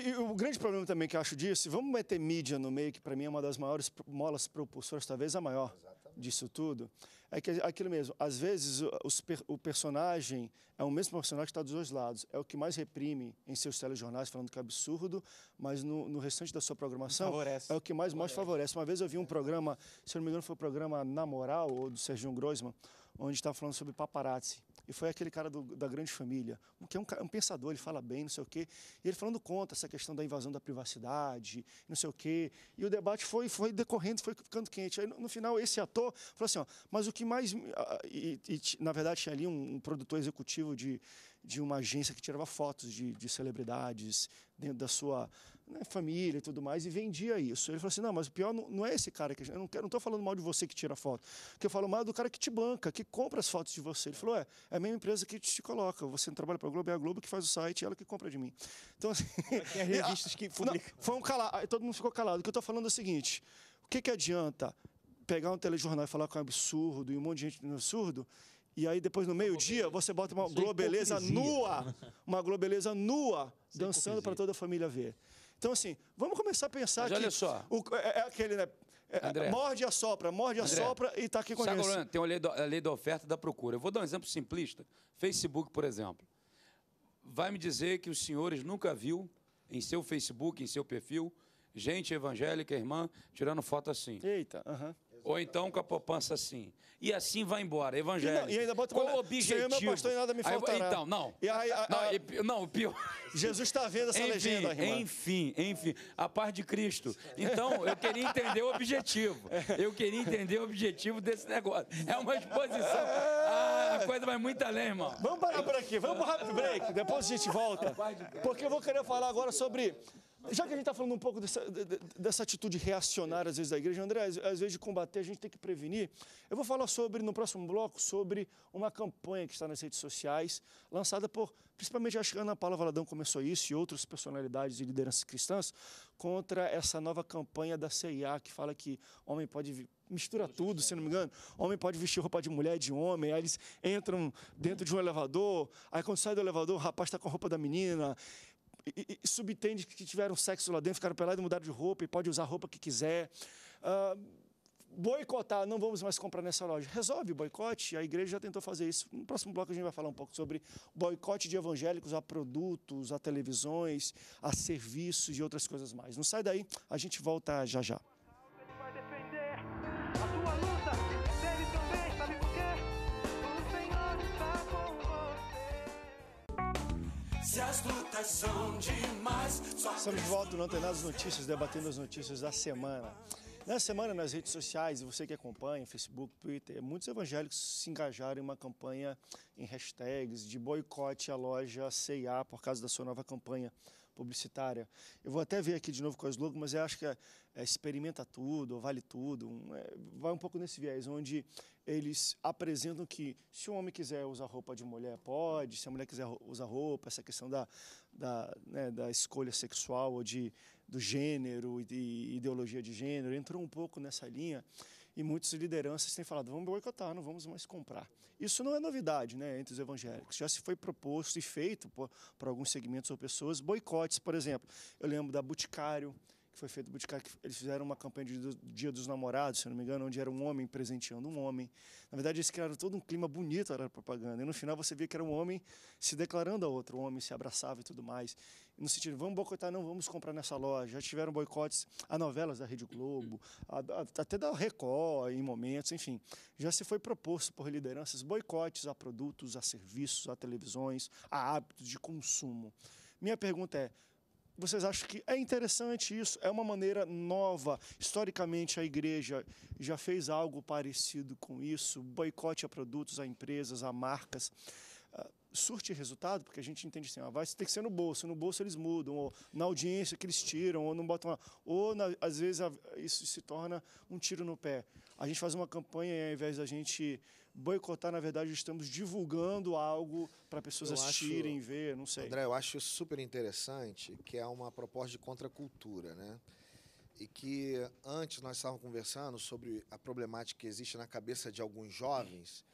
e, e, e, o grande problema também que eu acho disso, vamos meter mídia no meio, que para mim é uma das maiores molas propulsoras, talvez a maior. Exato disso tudo é que é aquilo mesmo, às vezes o personagem é o mesmo personagem que está dos dois lados. É o que mais reprime em seus telejornais, falando que é absurdo, mas no, no restante da sua programação favorece. é o que mais favorece. mais favorece. Uma vez eu vi um programa, se não me engano, foi o um programa Na Moral, ou do Serginho Groisman, onde estava tá falando sobre paparazzi. E foi aquele cara do, da grande família, que é um, um, pensador, ele fala bem, não sei o quê. E ele falando contra essa questão da invasão da privacidade, não sei o quê. E o debate foi, foi decorrendo, foi ficando quente. Aí, no, no final, esse ator falou assim, ó, mas o que mais... E, e na verdade, tinha ali um, um, produtor executivo de, de uma agência que tirava fotos de, de celebridades dentro da sua né, família e tudo mais, e vendia isso. Ele falou assim: não, mas o pior não, não é esse cara que. Eu não estou falando mal de você que tira foto. que eu falo mal é do cara que te banca, que compra as fotos de você. Ele falou: é, é a mesma empresa que te, te coloca. Você não trabalha para a Globo, é a Globo que faz o site, é ela que compra de mim. Então, assim. Tem as revistas que publicam. foi um calado, todo mundo ficou calado. O que eu estou falando é o seguinte: o que, que adianta pegar um telejornal e falar que é um absurdo e um monte de gente no absurdo? E aí depois no meio-dia é você bota uma globeleza nua, uma globeleza nua dançando para toda a família ver. Então, assim, vamos começar a pensar Mas que olha só. O, é, é aquele, né? É, é André, morde a sopra, morde a sopra e está aqui com Sabe, é tem a lei, do, a lei da oferta e da procura. Eu vou dar um exemplo simplista. Facebook, por exemplo. Vai me dizer que os senhores nunca viu em seu Facebook, em seu perfil, gente evangélica, irmã, tirando foto assim. Eita, aham. Ou então com a poupança assim. E assim vai embora, evangélico. E, e ainda bota Qual o objetivo? Senhor, meu pastor, e nada me faltará. Aí, então, não. E aí, a, a, não, e, não, pior. Jesus está vendo essa enfim, legenda, irmão. Enfim, enfim, a paz de Cristo. Então, eu queria entender o objetivo. Eu queria entender o objetivo desse negócio. É uma exposição. Ah, a coisa vai muito além, irmão. Vamos parar por aqui, vamos para o rápido break. Depois a gente volta. Porque eu vou querer falar agora sobre já que a gente está falando um pouco dessa, dessa atitude reacionária, às vezes, da igreja, André, às, às vezes de combater, a gente tem que prevenir. Eu vou falar sobre, no próximo bloco, sobre uma campanha que está nas redes sociais, lançada por, principalmente, acho que a Ana Paula Valadão começou isso e outras personalidades e lideranças cristãs, contra essa nova campanha da CIA, que fala que homem pode mistura tudo, né? se não me engano. Homem pode vestir roupa de mulher, de homem. Aí eles entram dentro de um elevador. Aí quando sai do elevador, o rapaz está com a roupa da menina e, e subtende que tiveram sexo lá dentro, ficaram pelados e mudaram de roupa e pode usar a roupa que quiser. Uh, boicotar, não vamos mais comprar nessa loja. Resolve o boicote, a igreja já tentou fazer isso. No próximo bloco a gente vai falar um pouco sobre boicote de evangélicos a produtos, a televisões, a serviços e outras coisas mais. Não sai daí, a gente volta já já. Se as são Estamos de volta no Antenados Notícias, debatendo as notícias da semana. Nessa semana, nas redes sociais, você que acompanha, Facebook, Twitter, muitos evangélicos se engajaram em uma campanha em hashtags de boicote à loja C&A por causa da sua nova campanha publicitária. Eu vou até ver aqui de novo com as logos, mas eu acho que é, é experimenta tudo, vale tudo. Um, é, vai um pouco nesse viés, onde eles apresentam que se o homem quiser usar roupa de mulher, pode, se a mulher quiser usar roupa, essa questão da, da, né, da escolha sexual ou de, do gênero e de ideologia de gênero, entrou um pouco nessa linha e muitas lideranças têm falado, vamos boicotar, não vamos mais comprar. Isso não é novidade né, entre os evangélicos. Já se foi proposto e feito por, por alguns segmentos ou pessoas boicotes, por exemplo. Eu lembro da Boticário, que foi feito Boticário, que eles fizeram uma campanha de Dia dos Namorados, se não me engano, onde era um homem presenteando um homem. Na verdade, eles criaram todo um clima bonito era a propaganda. E no final você via que era um homem se declarando a outro, um homem se abraçava e tudo mais no sentido, vamos boicotar, não vamos comprar nessa loja. Já tiveram boicotes a novelas da Rede Globo, a, a, até da Record em momentos, enfim. Já se foi proposto por lideranças boicotes a produtos, a serviços, a televisões, a hábitos de consumo. Minha pergunta é, vocês acham que é interessante isso? É uma maneira nova. Historicamente, a igreja já fez algo parecido com isso: boicote a produtos, a empresas, a marcas surte resultado, porque a gente entende assim, ah, vai ter que ser no bolso, no bolso eles mudam, ou na audiência que eles tiram, ou não botam lá. Ou, na, às vezes, a, isso se torna um tiro no pé. A gente faz uma campanha e, ao invés da gente boicotar, na verdade, estamos divulgando algo para pessoas eu assistirem, acho, ver, não sei. André, eu acho super interessante que é uma proposta de contracultura, né? e que antes nós estávamos conversando sobre a problemática que existe na cabeça de alguns jovens,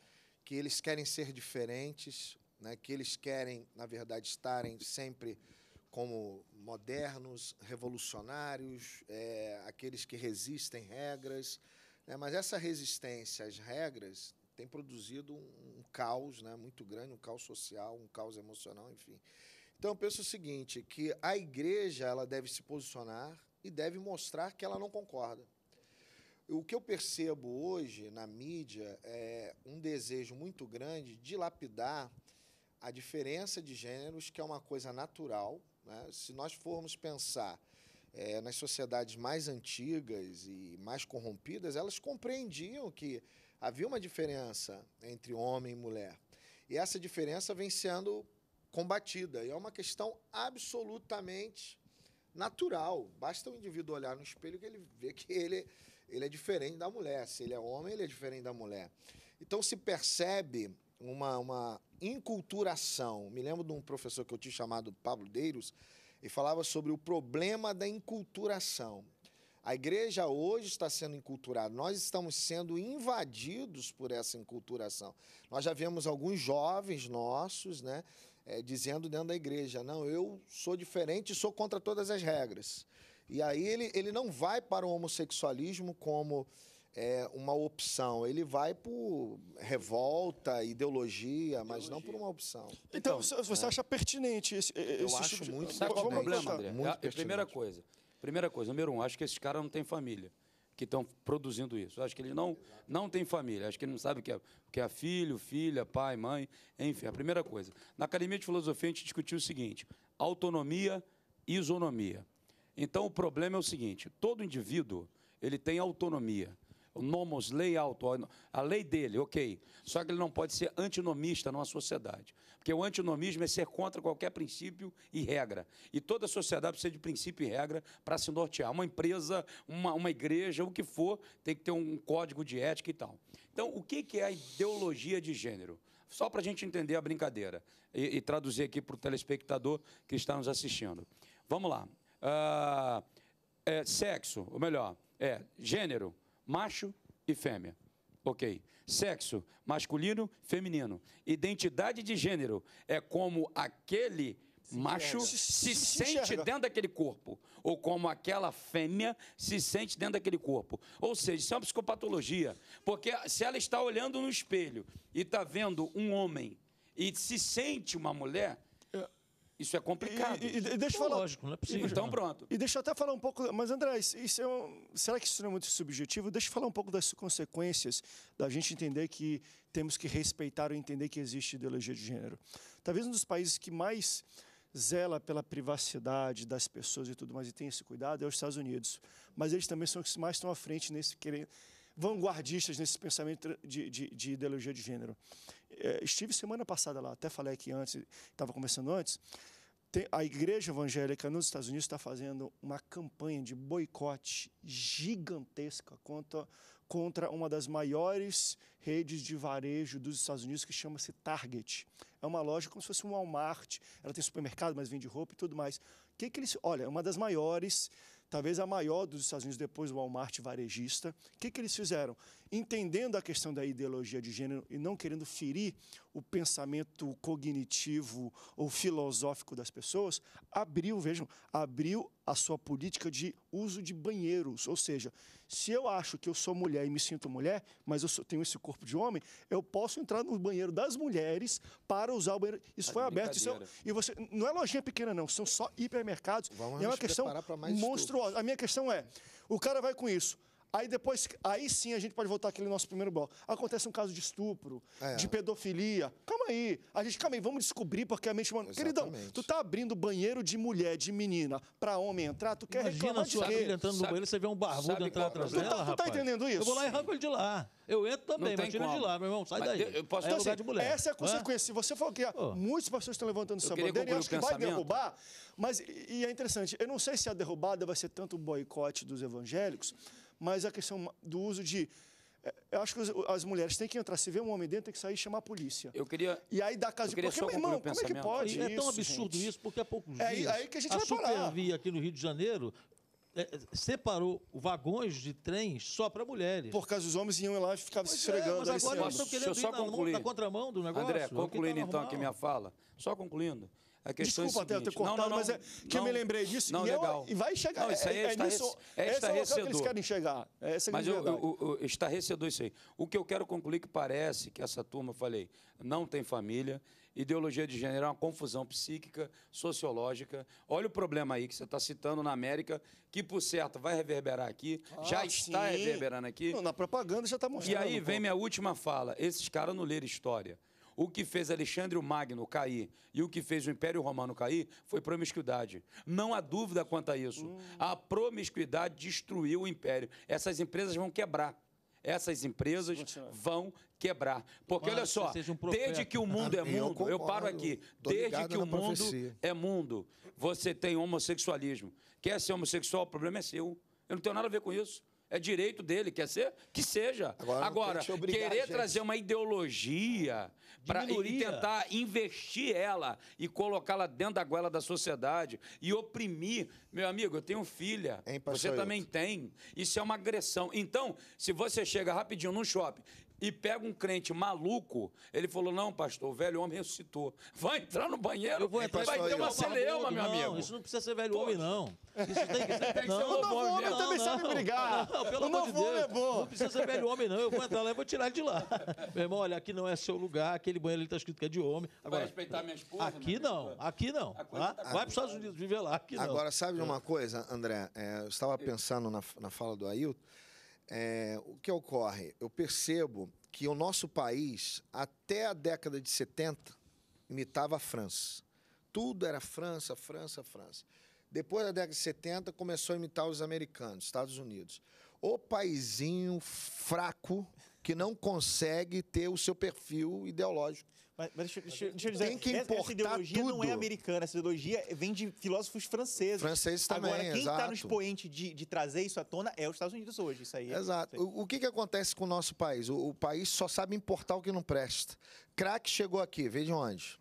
que eles querem ser diferentes né, que eles querem, na verdade, estarem sempre como modernos, revolucionários, é, aqueles que resistem regras. Né, mas essa resistência às regras tem produzido um, um caos né, muito grande, um caos social, um caos emocional, enfim. Então eu penso o seguinte, que a igreja ela deve se posicionar e deve mostrar que ela não concorda. O que eu percebo hoje na mídia é um desejo muito grande de lapidar a diferença de gêneros, que é uma coisa natural. Né? Se nós formos pensar é, nas sociedades mais antigas e mais corrompidas, elas compreendiam que havia uma diferença entre homem e mulher. E essa diferença vem sendo combatida. E é uma questão absolutamente natural. Basta o indivíduo olhar no espelho que ele vê que ele, ele é diferente da mulher. Se ele é homem, ele é diferente da mulher. Então se percebe uma, uma, inculturação. Me lembro de um professor que eu tinha chamado Pablo Deiros, e falava sobre o problema da inculturação. A igreja hoje está sendo inculturada, nós estamos sendo invadidos por essa inculturação. Nós já vemos alguns jovens nossos né, é, dizendo dentro da igreja: não, eu sou diferente e sou contra todas as regras. E aí ele, ele não vai para o homossexualismo como é, uma opção. Ele vai por revolta, ideologia, ideologia. mas não por uma opção. Então, então você é. acha pertinente esse, esse Eu tipo acho tipo muito Sabe qual é o problema, André? Muito é, é primeira coisa. Primeira coisa, número um, acho que esses caras não têm família que estão produzindo isso. Acho que eles não, não têm família. Acho que eles não sabem o que, é, que é filho, filha, pai, mãe. Enfim, a primeira coisa. Na Academia de Filosofia, a gente discutiu o seguinte: autonomia, isonomia. Então, o problema é o seguinte: todo indivíduo ele tem autonomia o nomos lei auto, a lei dele, ok. Só que ele não pode ser antinomista numa sociedade. Porque o antinomismo é ser contra qualquer princípio e regra. E toda sociedade precisa de princípio e regra para se nortear. Uma empresa, uma, uma igreja, o que for, tem que ter um código de ética e tal. Então, o que, é a ideologia de gênero? Só para a gente entender a brincadeira e, e traduzir aqui para o telespectador que está nos assistindo. Vamos lá. Uh, é, sexo, ou melhor, é, gênero macho e fêmea. Ok. Sexo, masculino, feminino. Identidade de gênero é como aquele se macho se, se, se sente enxerga. dentro daquele corpo, ou como aquela fêmea se sente dentro daquele corpo. Ou seja, isso é uma psicopatologia, porque se ela está olhando no espelho e está vendo um homem e se sente uma mulher, isso é complicado. E, e, e deixa falar... Lógico, não é possível. Então, pronto. E deixa eu até falar um pouco. Mas, André, isso, é um... será que isso não é muito subjetivo? Deixa eu falar um pouco das consequências da gente entender que temos que respeitar ou entender que existe ideologia de gênero. Talvez um dos países que mais zela pela privacidade das pessoas e tudo mais e tem esse cuidado é os Estados Unidos. Mas eles também são os que mais estão à frente nesse vanguardistas nesse pensamento de, de, de, ideologia de gênero. É, estive semana passada lá, até falei aqui antes, estava conversando antes. Tem, a igreja evangélica nos Estados Unidos está fazendo uma campanha de boicote gigantesca contra, contra uma das maiores redes de varejo dos Estados Unidos, que chama-se Target. É uma loja como se fosse um Walmart, ela tem supermercado, mas vende roupa e tudo mais. Que que eles, olha, uma das maiores, talvez a maior dos Estados Unidos depois do Walmart varejista. O que, que eles fizeram? entendendo a questão da ideologia de gênero e não querendo ferir o pensamento cognitivo ou filosófico das pessoas, abriu, vejam, abriu a sua política de uso de banheiros. Ou seja, se eu acho que eu sou mulher e me sinto mulher, mas eu tenho esse corpo de homem, eu posso entrar no banheiro das mulheres para usar o banheiro. Isso tá foi aberto. Isso é, e você não é lojinha pequena, não. São só hipermercados. Vamos é uma questão monstruosa. A minha questão é: o cara vai com isso. Aí depois, aí sim a gente pode voltar aquele nosso primeiro bloco. Acontece um caso de estupro, é. de pedofilia. Calma aí. A gente, calma aí, vamos descobrir porque a mente humana. Queridão, tu tá abrindo banheiro de mulher, de menina, pra homem entrar, tu quer Imagina reclamar de quê? entrando no sabe, banheiro, você vê um barbudo entrar atrás dela, tá, Tu tá entendendo isso? Eu vou lá e arranco ele de lá. Eu entro também, mas tira de lá, meu irmão, sai mas daí. Eu, posso é então, assim, de mulher. Essa é a consequência. Se você falou que muitas pessoas estão levantando eu essa bandeira e acho que vai derrubar, mas, e é interessante, eu não sei se a derrubada vai ser tanto o boicote dos evangélicos, mas a questão do uso de é, eu acho que as mulheres têm que entrar. Se vê um homem dentro, tem que sair e chamar a polícia. Eu queria. E aí dá caso porque porque, meu irmão, como é que pode? é tão absurdo gente. isso, porque há poucos é, Aí que a gente a vai Supervia parar. aqui no Rio de Janeiro é, é separou vagões de trens só para mulheres. Por causa dos homens iam lá e ficavam se é, esfregando. É, mas agora eles estão querendo ir na, na, contramão do negócio. André, tá concluindo então aqui minha fala. Só concluindo. A questão é Desculpa é até eu ter cortado, não, não, mas é que eu me lembrei disso. Não, e, é legal. e vai chegar. Não, isso aí é, é, é, isso, é É que eles querem chegar. É essa mas eu, eu, eu, estarrecedor isso aí. O que eu quero concluir que parece que essa turma, falei, não tem família, ideologia de gênero é uma confusão psíquica, sociológica. Olha o problema aí que você está citando na América, que por certo vai reverberar aqui, ah, já está reverberando aqui. Não, na propaganda já está mostrando. E aí vem minha última fala. Esses caras não leram história. O que fez Alexandre o Magno cair e o que fez o Império Romano cair foi promiscuidade. Não há dúvida quanto a isso. Hum. A promiscuidade destruiu o Império. Essas empresas vão quebrar essas empresas vão quebrar. Porque olha só, desde que o mundo é mundo, eu, paro aqui, desde que o mundo é mundo, você tem homossexualismo. Quer ser homossexual, o problema é seu. Eu não tenho nada a ver com isso. É direito dele, quer ser? Que seja. Agora, Agora querer trazer uma ideologia pra, e tentar investir ela e colocá-la dentro da goela da sociedade e oprimir. Meu amigo, eu tenho filha. Hein, você também tem. Isso é uma agressão. Então, se você chega rapidinho num shopping e pega um crente maluco, ele falou: Não, pastor, o velho homem ressuscitou. Vai entrar no banheiro, vou entrar, vai ter uma celeuma, meu amigo. Não, isso não precisa ser velho Pô. homem, não. Isso tem que ser. Não, o novo homem não, também não, sabe brigar. Não, pelo o amor de Deus. É bom. Não precisa ser velho homem, não. Eu vou entrar lá e vou tirar ele de lá. Meu irmão, olha, aqui não é seu lugar, aquele banheiro ali está escrito que é de homem. Agora, vai respeitar minha esposa. Aqui não, aqui não. Tá? tá vai para os Estados Unidos viver lá. Aqui Agora, sabe de uma coisa, André? É, eu estava pensando na, na fala do Ailton é, o que ocorre? Eu percebo que o nosso país, até a década de 70, imitava a França. Tudo era França, França, França. Depois da década de 70, começou a imitar os americanos, Estados Unidos. O paizinho fraco que não consegue ter o seu perfil ideológico mas, mas deixa, deixa, deixa, eu dizer, tem que importar essa ideologia tudo. não é americana, essa ideologia vem de filósofos franceses. Franceses também, Agora, quem está no expoente de, de, trazer isso à tona é os Estados Unidos hoje, isso aí. Exato. O, o, que, que acontece com o nosso país? O, o país só sabe importar o que não presta. Crack chegou aqui, veja onde.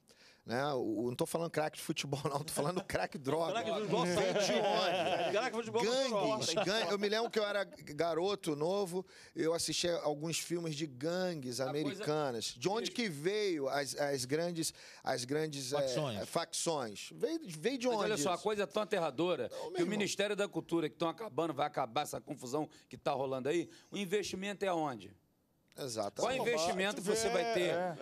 Né? Eu não tô falando craque de futebol, não, tô falando craque droga. craque de futebol de onde? de futebol gangues, gangues. Eu me lembro que eu era garoto novo, eu assistia alguns filmes de gangues americanas. De onde que veio as, as grandes as grandes é, facções? É, facções. Veio, veio de onde? Mas olha só, a coisa é tão aterradora não, que o Ministério da Cultura, que estão acabando, vai acabar essa confusão que está rolando aí, o investimento é onde? Exato. Qual investimento você vai ter é.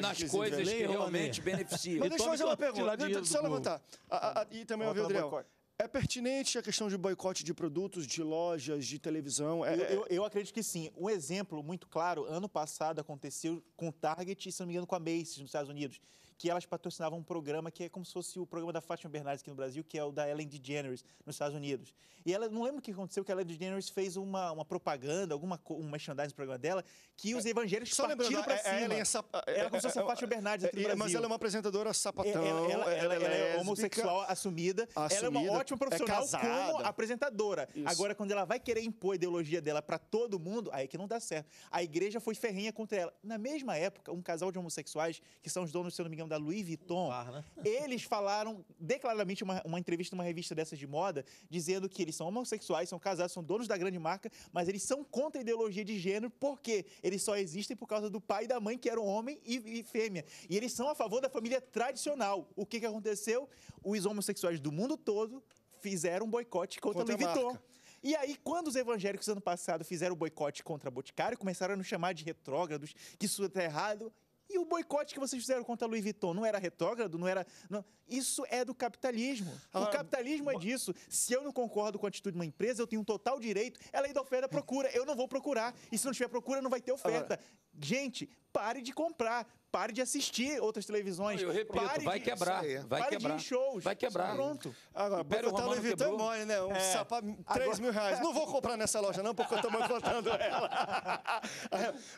nas coisas que realmente beneficiam? Mas deixa eu fazer uma pergunta, de então, deixa eu só levantar. Ah, e também ouvir o Adriel. É pertinente a questão de boicote de produtos, de lojas, de televisão? É, eu, é- eu, eu, acredito que sim. Um exemplo muito claro, ano passado aconteceu com o Target e, se não me engano, com a Macy's nos Estados Unidos que elas patrocinavam um programa que é como se fosse o programa da Fátima Bernardes aqui no Brasil, que é o da Ellen DeGeneres nos Estados Unidos. E ela, não lembro o que aconteceu, que a Ellen DeGeneres fez uma, uma propaganda, alguma uma merchandising no programa dela, que os é, evangélicos Só partiram para é, é, cima. Ela, é sapa... ela como se fosse a Fátima Bernardes aqui no Brasil. Mas ela é uma apresentadora sapatão. Ela, ela, ela, ela é, homossexual assumida, assumida, Ela é uma ótima profissional é como apresentadora. Isso. Agora, quando ela vai querer impor a ideologia dela para todo mundo, aí que não dá certo. A igreja foi ferrinha contra ela. Na mesma época, um casal de homossexuais, que são os donos, se eu não me engano, da Louis Vuitton, né? eles falaram declaradamente uma, uma entrevista numa revista dessas de moda, dizendo que eles são homossexuais, são casados, são donos da grande marca, mas eles são contra a ideologia de gênero porque eles só existem por causa do pai e da mãe que eram homem e, e fêmea. E eles são a favor da família tradicional. O que, que aconteceu? Os homossexuais do mundo todo fizeram um boicote contra, contra a Louis Vuitton. E aí, quando os evangélicos ano passado fizeram o boicote contra a Boticário, começaram a nos chamar de retrógrados, que isso está errado. E o boicote que vocês fizeram contra a Louis Vuitton não era retrógrado, não era. Não. Isso é do capitalismo. Ah, o capitalismo é disso. Se eu não concordo com a atitude de uma empresa, eu tenho um total direito. Ela é da oferta procura. Eu não vou procurar. E se não tiver procura, não vai ter oferta. Gente, pare de comprar. Pare de assistir outras televisões. Eu repito, Pare vai de... quebrar. Vai Pare quebrar. de ir shows. Vai quebrar. Pronto. Agora, Império boicotar Louis Vuitton mole, né? Um é. sapato, 3 mil reais. Não vou comprar nessa loja, não, porque eu estou boicotando ela.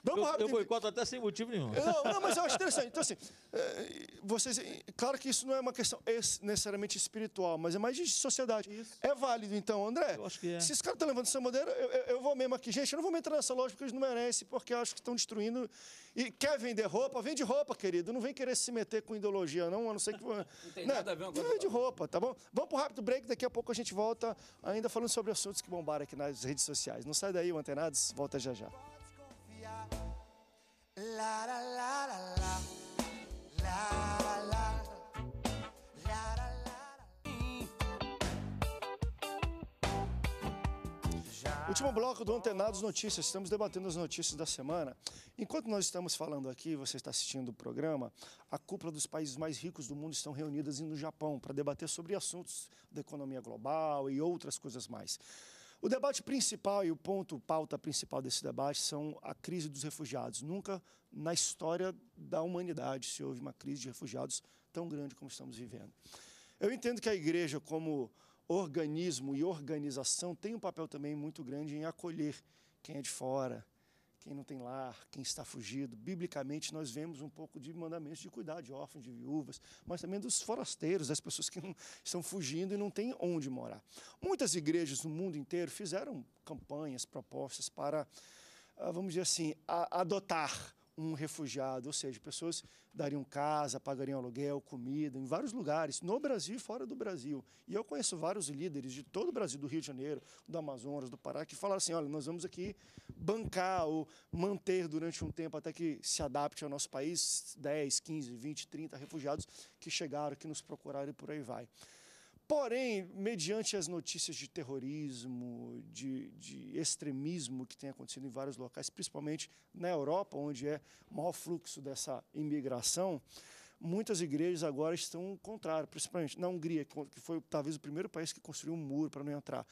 Vamos rápido. Eu, eu boicoto até sem motivo nenhum. Não, não, mas eu acho interessante. Então, assim, eh, vocês... Claro que isso não é uma questão necessariamente espiritual, mas é mais de sociedade. Isso. É válido, então, André? Eu acho que é. Se esse cara está levando essa bandeira, eu, eu, eu, vou mesmo aqui. Gente, eu não vou entrar nessa loja porque eles não merecem, porque acho que estão destruindo e quer vender roupa? Vende roupa, querido. Não vem querer se meter com ideologia, não, a não ser que. não tem nada a ver com Vende roupa, tá bom? Vamos pro rápido break, daqui a pouco a gente volta ainda falando sobre assuntos que bombaram aqui nas redes sociais. Não sai daí, o Antenados, volta já já. Pode confiar. último bloco do Antenados Notícias, estamos debatendo as notícias da semana. Enquanto nós estamos falando aqui, você está assistindo o programa, a cúpula dos países mais ricos do mundo estão reunidas no Japão para debater sobre assuntos da economia global e outras coisas mais. O debate principal e o ponto, pauta principal desse debate são a crise dos refugiados. Nunca na história da humanidade se houve uma crise de refugiados tão grande como estamos vivendo. Eu entendo que a igreja, como organismo e organização tem um papel também muito grande em acolher quem é de fora, quem não tem lar, quem está fugido. Biblicamente, nós vemos um pouco de mandamentos de cuidar de órfãos, de viúvas, mas também dos forasteiros, das pessoas que não, estão fugindo e não têm onde morar. Muitas igrejas no mundo inteiro fizeram campanhas, propostas para, ah, vamos dizer assim, a, adotar um refugiado, ou seja, pessoas dariam casa, pagariam aluguel, comida, em vários lugares, no Brasil e fora do Brasil. E eu conheço vários líderes de todo o Brasil, do Rio de Janeiro, do Amazonas, do Pará, que falaram assim: olha, nós vamos aqui bancar ou manter durante um tempo até que se adapte ao nosso país 10, 15, 20, 30 refugiados que chegaram, que nos procuraram e por aí vai. Porém, mediante as notícias de terrorismo, de, de, extremismo que tem acontecido em vários locais, principalmente na Europa, onde é o maior fluxo dessa imigração, muitas igrejas agora estão contrário, principalmente na Hungria, que foi talvez o primeiro país que construiu um muro para não entrar.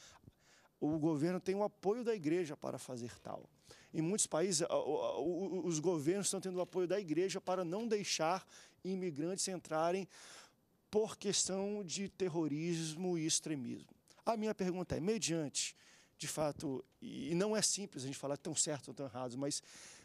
O governo tem o apoio da igreja para fazer tal. Em muitos países, os governos estão tendo o apoio da igreja para não deixar imigrantes entrarem por questão de terrorismo e extremismo. A minha pergunta é: mediante, de fato, e não é simples a gente falar tão certo ou tão errado, mas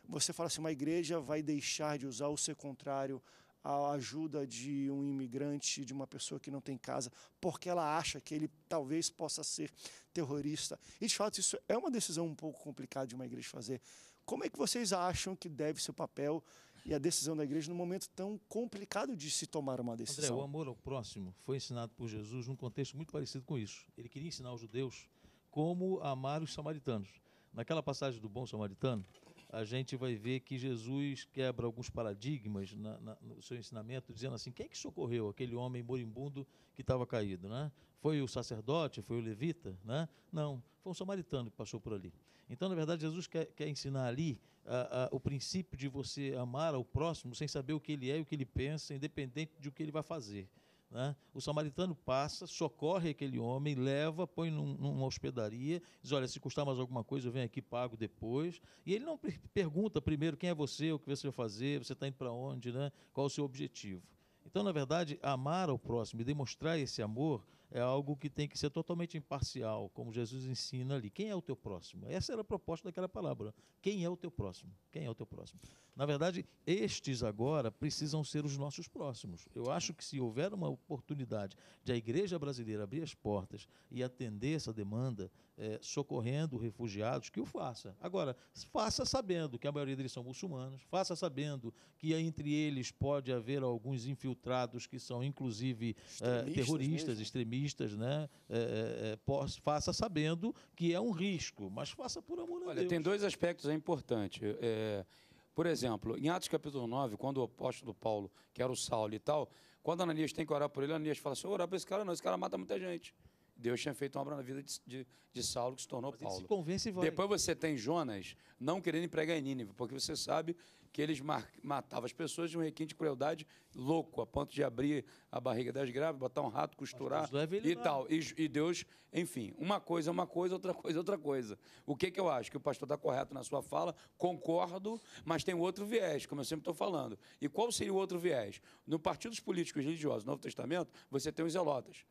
você fala assim, uma igreja vai deixar de usar o ser contrário à ajuda de um imigrante, de uma pessoa que não tem casa, porque ela acha que ele talvez possa ser terrorista. E, de fato, isso é uma decisão um pouco complicada de uma igreja fazer. Como é que vocês acham que deve ser o papel e a decisão da igreja num momento tão complicado de se tomar uma decisão. André, o amor ao próximo foi ensinado por Jesus num contexto muito parecido com isso. Ele queria ensinar os judeus como amar os samaritanos. Naquela passagem do bom samaritano, a gente vai ver que Jesus quebra alguns paradigmas na, na, no seu ensinamento, dizendo assim: quem é que socorreu aquele homem moribundo que estava caído? Né? Foi o sacerdote? Foi o levita? Né? Não, foi um samaritano que passou por ali. Então, na verdade, Jesus quer, quer ensinar ali a, a, o princípio de você amar ao próximo sem saber o que ele é e o que ele pensa, independente de o que ele vai fazer. Né? O samaritano passa, socorre aquele homem, leva, põe num, numa hospedaria, diz: Olha, se custar mais alguma coisa, eu venho aqui, pago depois. E ele não pergunta primeiro quem é você, o que você vai fazer, você está indo para onde, né? qual o seu objetivo. Então, na verdade, amar ao próximo e demonstrar esse amor é algo que tem que ser totalmente imparcial, como Jesus ensina ali. Quem é o teu próximo? Essa era a proposta daquela palavra. Quem é o teu próximo? Quem é o teu próximo? Na verdade, estes agora precisam ser os nossos próximos. Eu acho que se houver uma oportunidade de a igreja brasileira abrir as portas e atender essa demanda, é, socorrendo refugiados, que o faça. Agora, faça sabendo que a maioria deles são muçulmanos, faça sabendo que entre eles pode haver alguns infiltrados que são, inclusive, é, extremistas, é, terroristas, mesmo. extremistas né, é, é, é faça sabendo que é um risco, mas faça por amor Olha, a Deus. Olha, tem dois aspectos é importantes. por exemplo, em Atos capítulo 9, quando o apóstolo Paulo, que era o Saulo e tal, quando Ananias tem que orar por ele, Ananias fala assim, orar para esse cara não, esse cara mata muita gente. Deus tinha feito uma obra na vida de, de, de Saulo que se tornou Paulo. Se Depois você tem Jonas não querendo empregar em Nínive, porque você sabe que eles matavam as pessoas de um requinte de crueldade louco, a ponto de abrir a barriga das grávidas, botar um rato, costurar e lá. tal. E, e, Deus, enfim, uma coisa é uma coisa, outra coisa é outra coisa. O que, que eu acho? Que o pastor está correto na sua fala, concordo, mas tem outro viés, como eu sempre estou falando. E qual seria o outro viés? No partidos políticos religiosos, Novo Testamento, você tem os zelotas.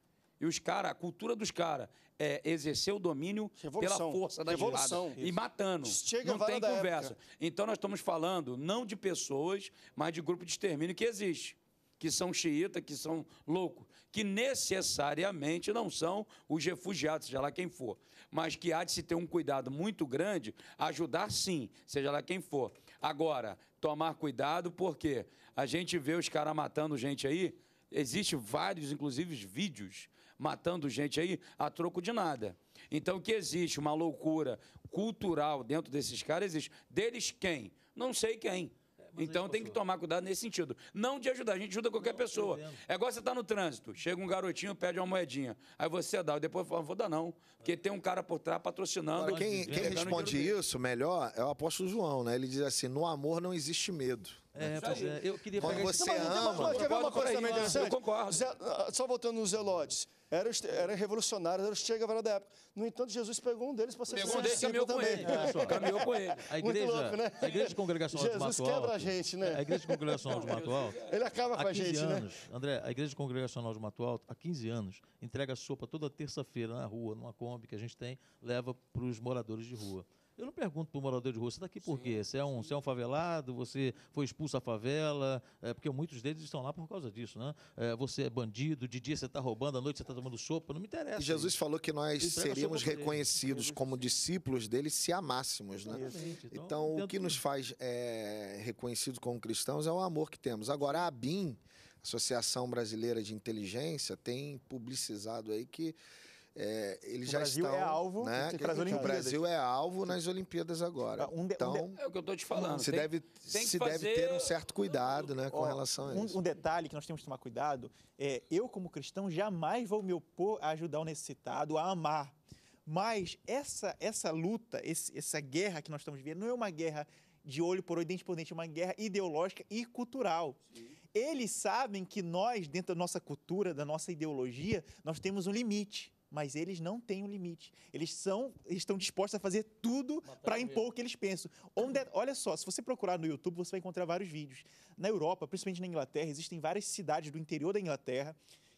E os caras, a cultura dos caras é exercer o domínio Revolução. pela força da Revolução. e matando. Chega não tem conversa. Época. Então nós estamos falando não de pessoas, mas de grupo de extermínio que existe que são xiita, que são loucos, que necessariamente não são os refugiados, seja lá quem for, mas que há de se ter um cuidado muito grande, ajudar sim, seja lá quem for. Agora, tomar cuidado porque a gente vê os caras matando gente aí, Existem vários, inclusive, vídeos matando gente aí a troco de nada. Então, que existe uma loucura cultural dentro desses caras, existe. Deles quem? Não sei quem. É, então tem que tomar cuidado nesse sentido. Não de ajudar, a gente ajuda qualquer não, pessoa. É igual você tá no trânsito, chega um garotinho, pede uma moedinha. Aí você dá, e depois fala, vou dar não. Porque tem um cara por trás patrocinando. quem, quem responde isso melhor é o apóstolo João, né? Ele diz assim: no amor não existe medo. É, pois é. Eu queria Quando pegar você esse... ama. quer ver uma coisa também Eu concordo. Zé, ah, só voltando nos Zelotes. Eram era revolucionários, eram os Che Guevara da época. No entanto, Jesus pegou um deles para ser Pegou um deles caminhou com ele. caminhou com ele. A igreja, louco, né? a igreja de congregação Jesus quebra a gente, né? É, a igreja de Mato Matual. ele acaba com a gente, né? anos, né? André, a igreja de congregacional de Matual, há 15 anos, entrega sopa toda terça-feira na rua, numa Kombi que a gente tem, leva para os moradores de rua. Eu não pergunto para o morador de rua, você está aqui por sim, quê? Você é, um, você é um favelado, você foi expulso da favela, é, porque muitos deles estão lá por causa disso, né? É, você é bandido, de dia você está roubando, à noite você está tomando sopa, não me interessa. E Jesus isso. falou que nós seríamos né? reconhecidos como discípulos dele se amássemos, né? Então, então o que nos faz é, reconhecidos como cristãos é o amor que temos. Agora, a Abin Associação Brasileira de Inteligência, tem publicizado aí que é, ele o já Brasil é estão, é alvo né, que, que o Brasil é alvo nas Olimpíadas agora. Tipo, um de, então, um de... é o que eu estou te falando. Se, tem, deve, tem se fazer... deve ter um certo cuidado né, com Ó, relação a isso. Um, um, detalhe que nós temos que tomar cuidado é eu, como cristão, jamais vou me opor a ajudar o necessitado, a amar. Mas essa, essa luta, esse, essa guerra que nós estamos vivendo, não é uma guerra de olho por olho, dente por dente, é uma guerra ideológica e cultural. Sim eles sabem que nós, dentro da nossa cultura, da nossa ideologia, nós temos um limite mas eles não têm um limite. Eles são, eles estão dispostos a fazer tudo para impor o que eles pensam. Onde, é, olha só, se você procurar no YouTube, você vai encontrar vários vídeos. Na Europa, principalmente na Inglaterra, existem várias cidades do interior da Inglaterra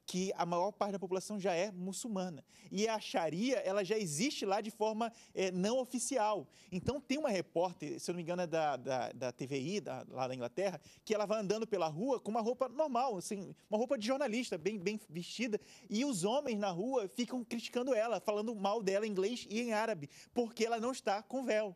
que a maior parte da população já é muçulmana. E a Sharia, ela já existe lá de forma é, não oficial. Então, tem uma repórter, se eu não me engano, é da, da, da TVI, da, lá da Inglaterra, que ela vai andando pela rua com uma roupa normal, assim, uma roupa de jornalista, bem, bem vestida, e os homens na rua ficam criticando ela, falando mal dela em inglês e em árabe, porque ela não está com véu.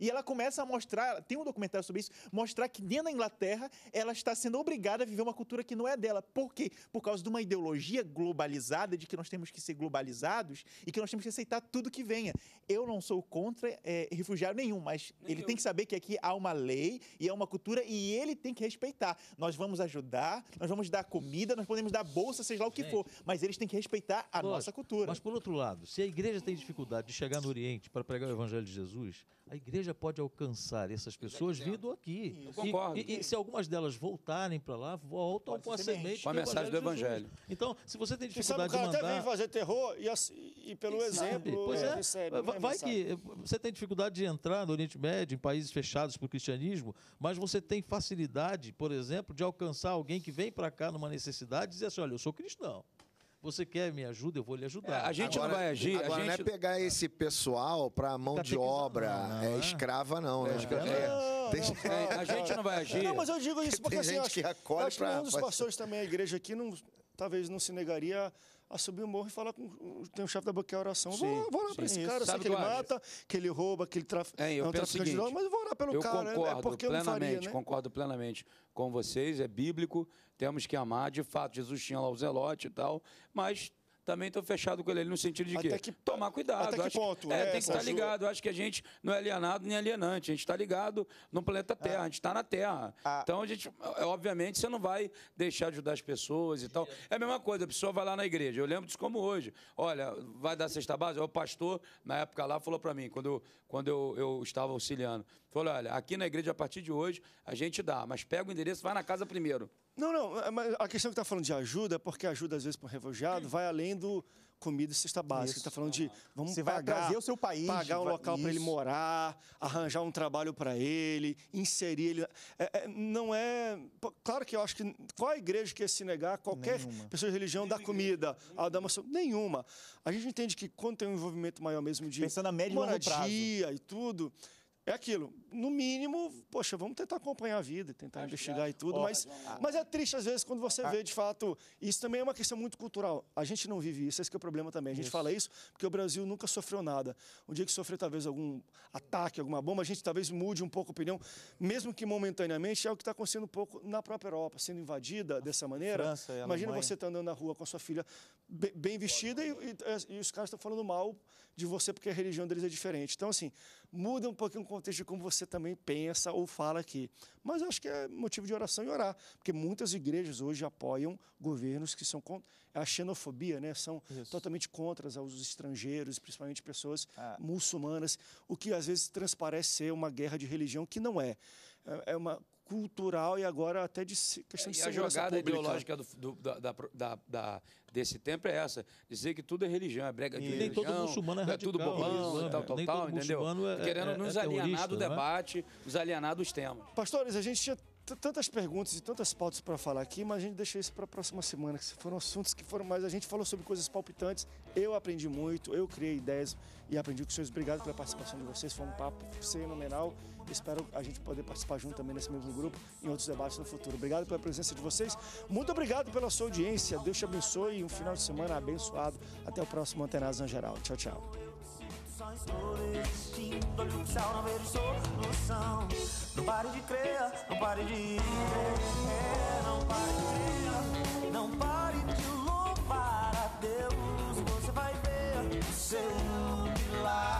E ela começa a mostrar, tem um documentário sobre isso, mostrar que dentro da Inglaterra ela está sendo obrigada a viver uma cultura que não é dela. Por quê? Por causa de uma ideologia globalizada, de que nós temos que ser globalizados e que nós temos que aceitar tudo que venha. Eu não sou contra é, refugiado nenhum, mas ele tem que saber que aqui há uma lei e há uma cultura e ele tem que respeitar. Nós vamos ajudar, nós vamos dar comida, nós podemos dar bolsa, seja lá o que Gente. for, mas eles têm que respeitar a Lógico, nossa cultura. Mas por outro lado, se a igreja tem dificuldade de chegar no Oriente para pregar o evangelho de Jesus, a igreja pode alcançar essas é pessoas vindo aqui. Eu concordo. E, e, se algumas delas voltarem para lá, voltam com a semente. Com a mensagem do Evangelho. Jesus. Então, se você tem dificuldade sabe, de mandar... o cara até vem fazer terror e, e pelo exemplo... Pois é. é. Recebe, vai, vai que você tem dificuldade de entrar no Oriente Médio, em países fechados para o cristianismo, mas você tem facilidade, por exemplo, de alcançar alguém que vem para cá numa necessidade e dizer assim, olha, eu sou cristão. Você quer me ajuda? Eu vou lhe ajudar. É, a gente agora, não vai agir. Agora a gente... não é pegar esse pessoal para mão tá de obra não, é escrava, não. É, né? é, a gente não vai agir. Não, mas eu digo isso porque Tem assim, gente acho, que acho pra... que nenhum dos pastores também, a igreja aqui, não, talvez não se negaria a a subir o morro e falar com tem um chefe da banca que é oração. vou, vou orar para esse cara, sabe que ele mata, que ele rouba, que ele traf... é, eu é um traficante seguinte, de droga, mas eu vou orar pelo eu cara. Né? Concordo é porque plenamente, eu não faria, né? concordo plenamente com vocês, é bíblico, temos que amar, de fato, Jesus tinha lá o zelote e tal, mas também estou fechado com ele no sentido de até quê? Que, Tomar cuidado. Até que ponto? É, é, tem que estar tá ligado. Eu acho que a gente não é alienado nem alienante. A gente está ligado no planeta é. Terra, ah. a gente está na Terra. Ah. Então, a gente, é, obviamente, você não vai deixar de ajudar as pessoas e tal. É a mesma coisa, a pessoa vai lá na igreja. Eu lembro disso como hoje. Olha, vai dar cesta base? O pastor, na época lá, falou para mim, quando, quando eu, eu estava auxiliando. Falou, olha, aqui na igreja, a partir de hoje, a gente dá, mas pega o endereço, vai na casa primeiro. Não, não, é, mas a questão que está falando de ajuda é porque ajuda, às vezes, para o refugiado, vai além do comida e cesta básica. Está falando de vamos Você pagar, vai trazer o seu país, pagar um local para ele morar, arranjar um trabalho para ele, inserir ele. É, é, não é. Claro que eu acho que qual a igreja que ia se negar qualquer nenhuma. pessoa de religião dá comida, a dar uma nenhuma. A gente entende que quando tem um envolvimento maior mesmo de Pensando na média moradia e tudo, é aquilo. No mínimo, poxa, vamos tentar acompanhar a vida, tentar Acho investigar e tudo. mas, mas é triste, às vezes, quando você ah, vê, de fato. Isso também é uma questão muito cultural. A gente não vive isso, esse é o problema também. A gente isso. fala isso porque o Brasil nunca sofreu nada. O dia que sofrer, talvez, algum ataque, alguma bomba, a gente talvez mude um pouco a opinião, mesmo que momentaneamente, é o que está acontecendo um pouco na própria Europa, sendo invadida dessa maneira. França, Imagina você tá andando na rua com a sua filha bem, bem vestida e, e, e os caras estão falando mal de você porque a religião deles é diferente. Então, assim, muda um pouquinho o contexto de como você também pensa ou fala aqui. Mas acho que é motivo de oração e orar, porque muitas igrejas hoje apoiam governos que são contra a xenofobia, né? São Isso. totalmente contras aos estrangeiros, principalmente pessoas ah. muçulmanas, o que às vezes transparece ser uma guerra de religião que não é. É, é uma cultural e agora até de questão é, de e segurança a jogada pública. ideológica do, do, da, da, da, desse tempo é essa, dizer que tudo é religião, é brega de e religião, nem todo muçulmano é radical, é tudo bobão, é, tal, tal, tal, entendeu? É, Querendo é, nos é alienar do né? debate, nos alienar dos temas. Pastores, a gente tinha tantas perguntas e tantas pautas para falar aqui, mas a gente deixa isso para a próxima semana, que foram assuntos que foram mais. A gente falou sobre coisas palpitantes, eu aprendi muito, eu criei ideias e aprendi com vocês. Obrigado pela participação de vocês, foi um papo fenomenal. Espero a gente poder participar junto também nesse mesmo grupo em outros debates no futuro. Obrigado pela presença de vocês, muito obrigado pela sua audiência. Deus te abençoe e um final de semana abençoado. Até o próximo antenas na Geral. Tchau, tchau só estou desistindo, olho pro céu, não vejo solução. Não pare de crer, não pare de crer, não pare de crer, não pare de louvar a Deus. Você vai ver o seu milagre.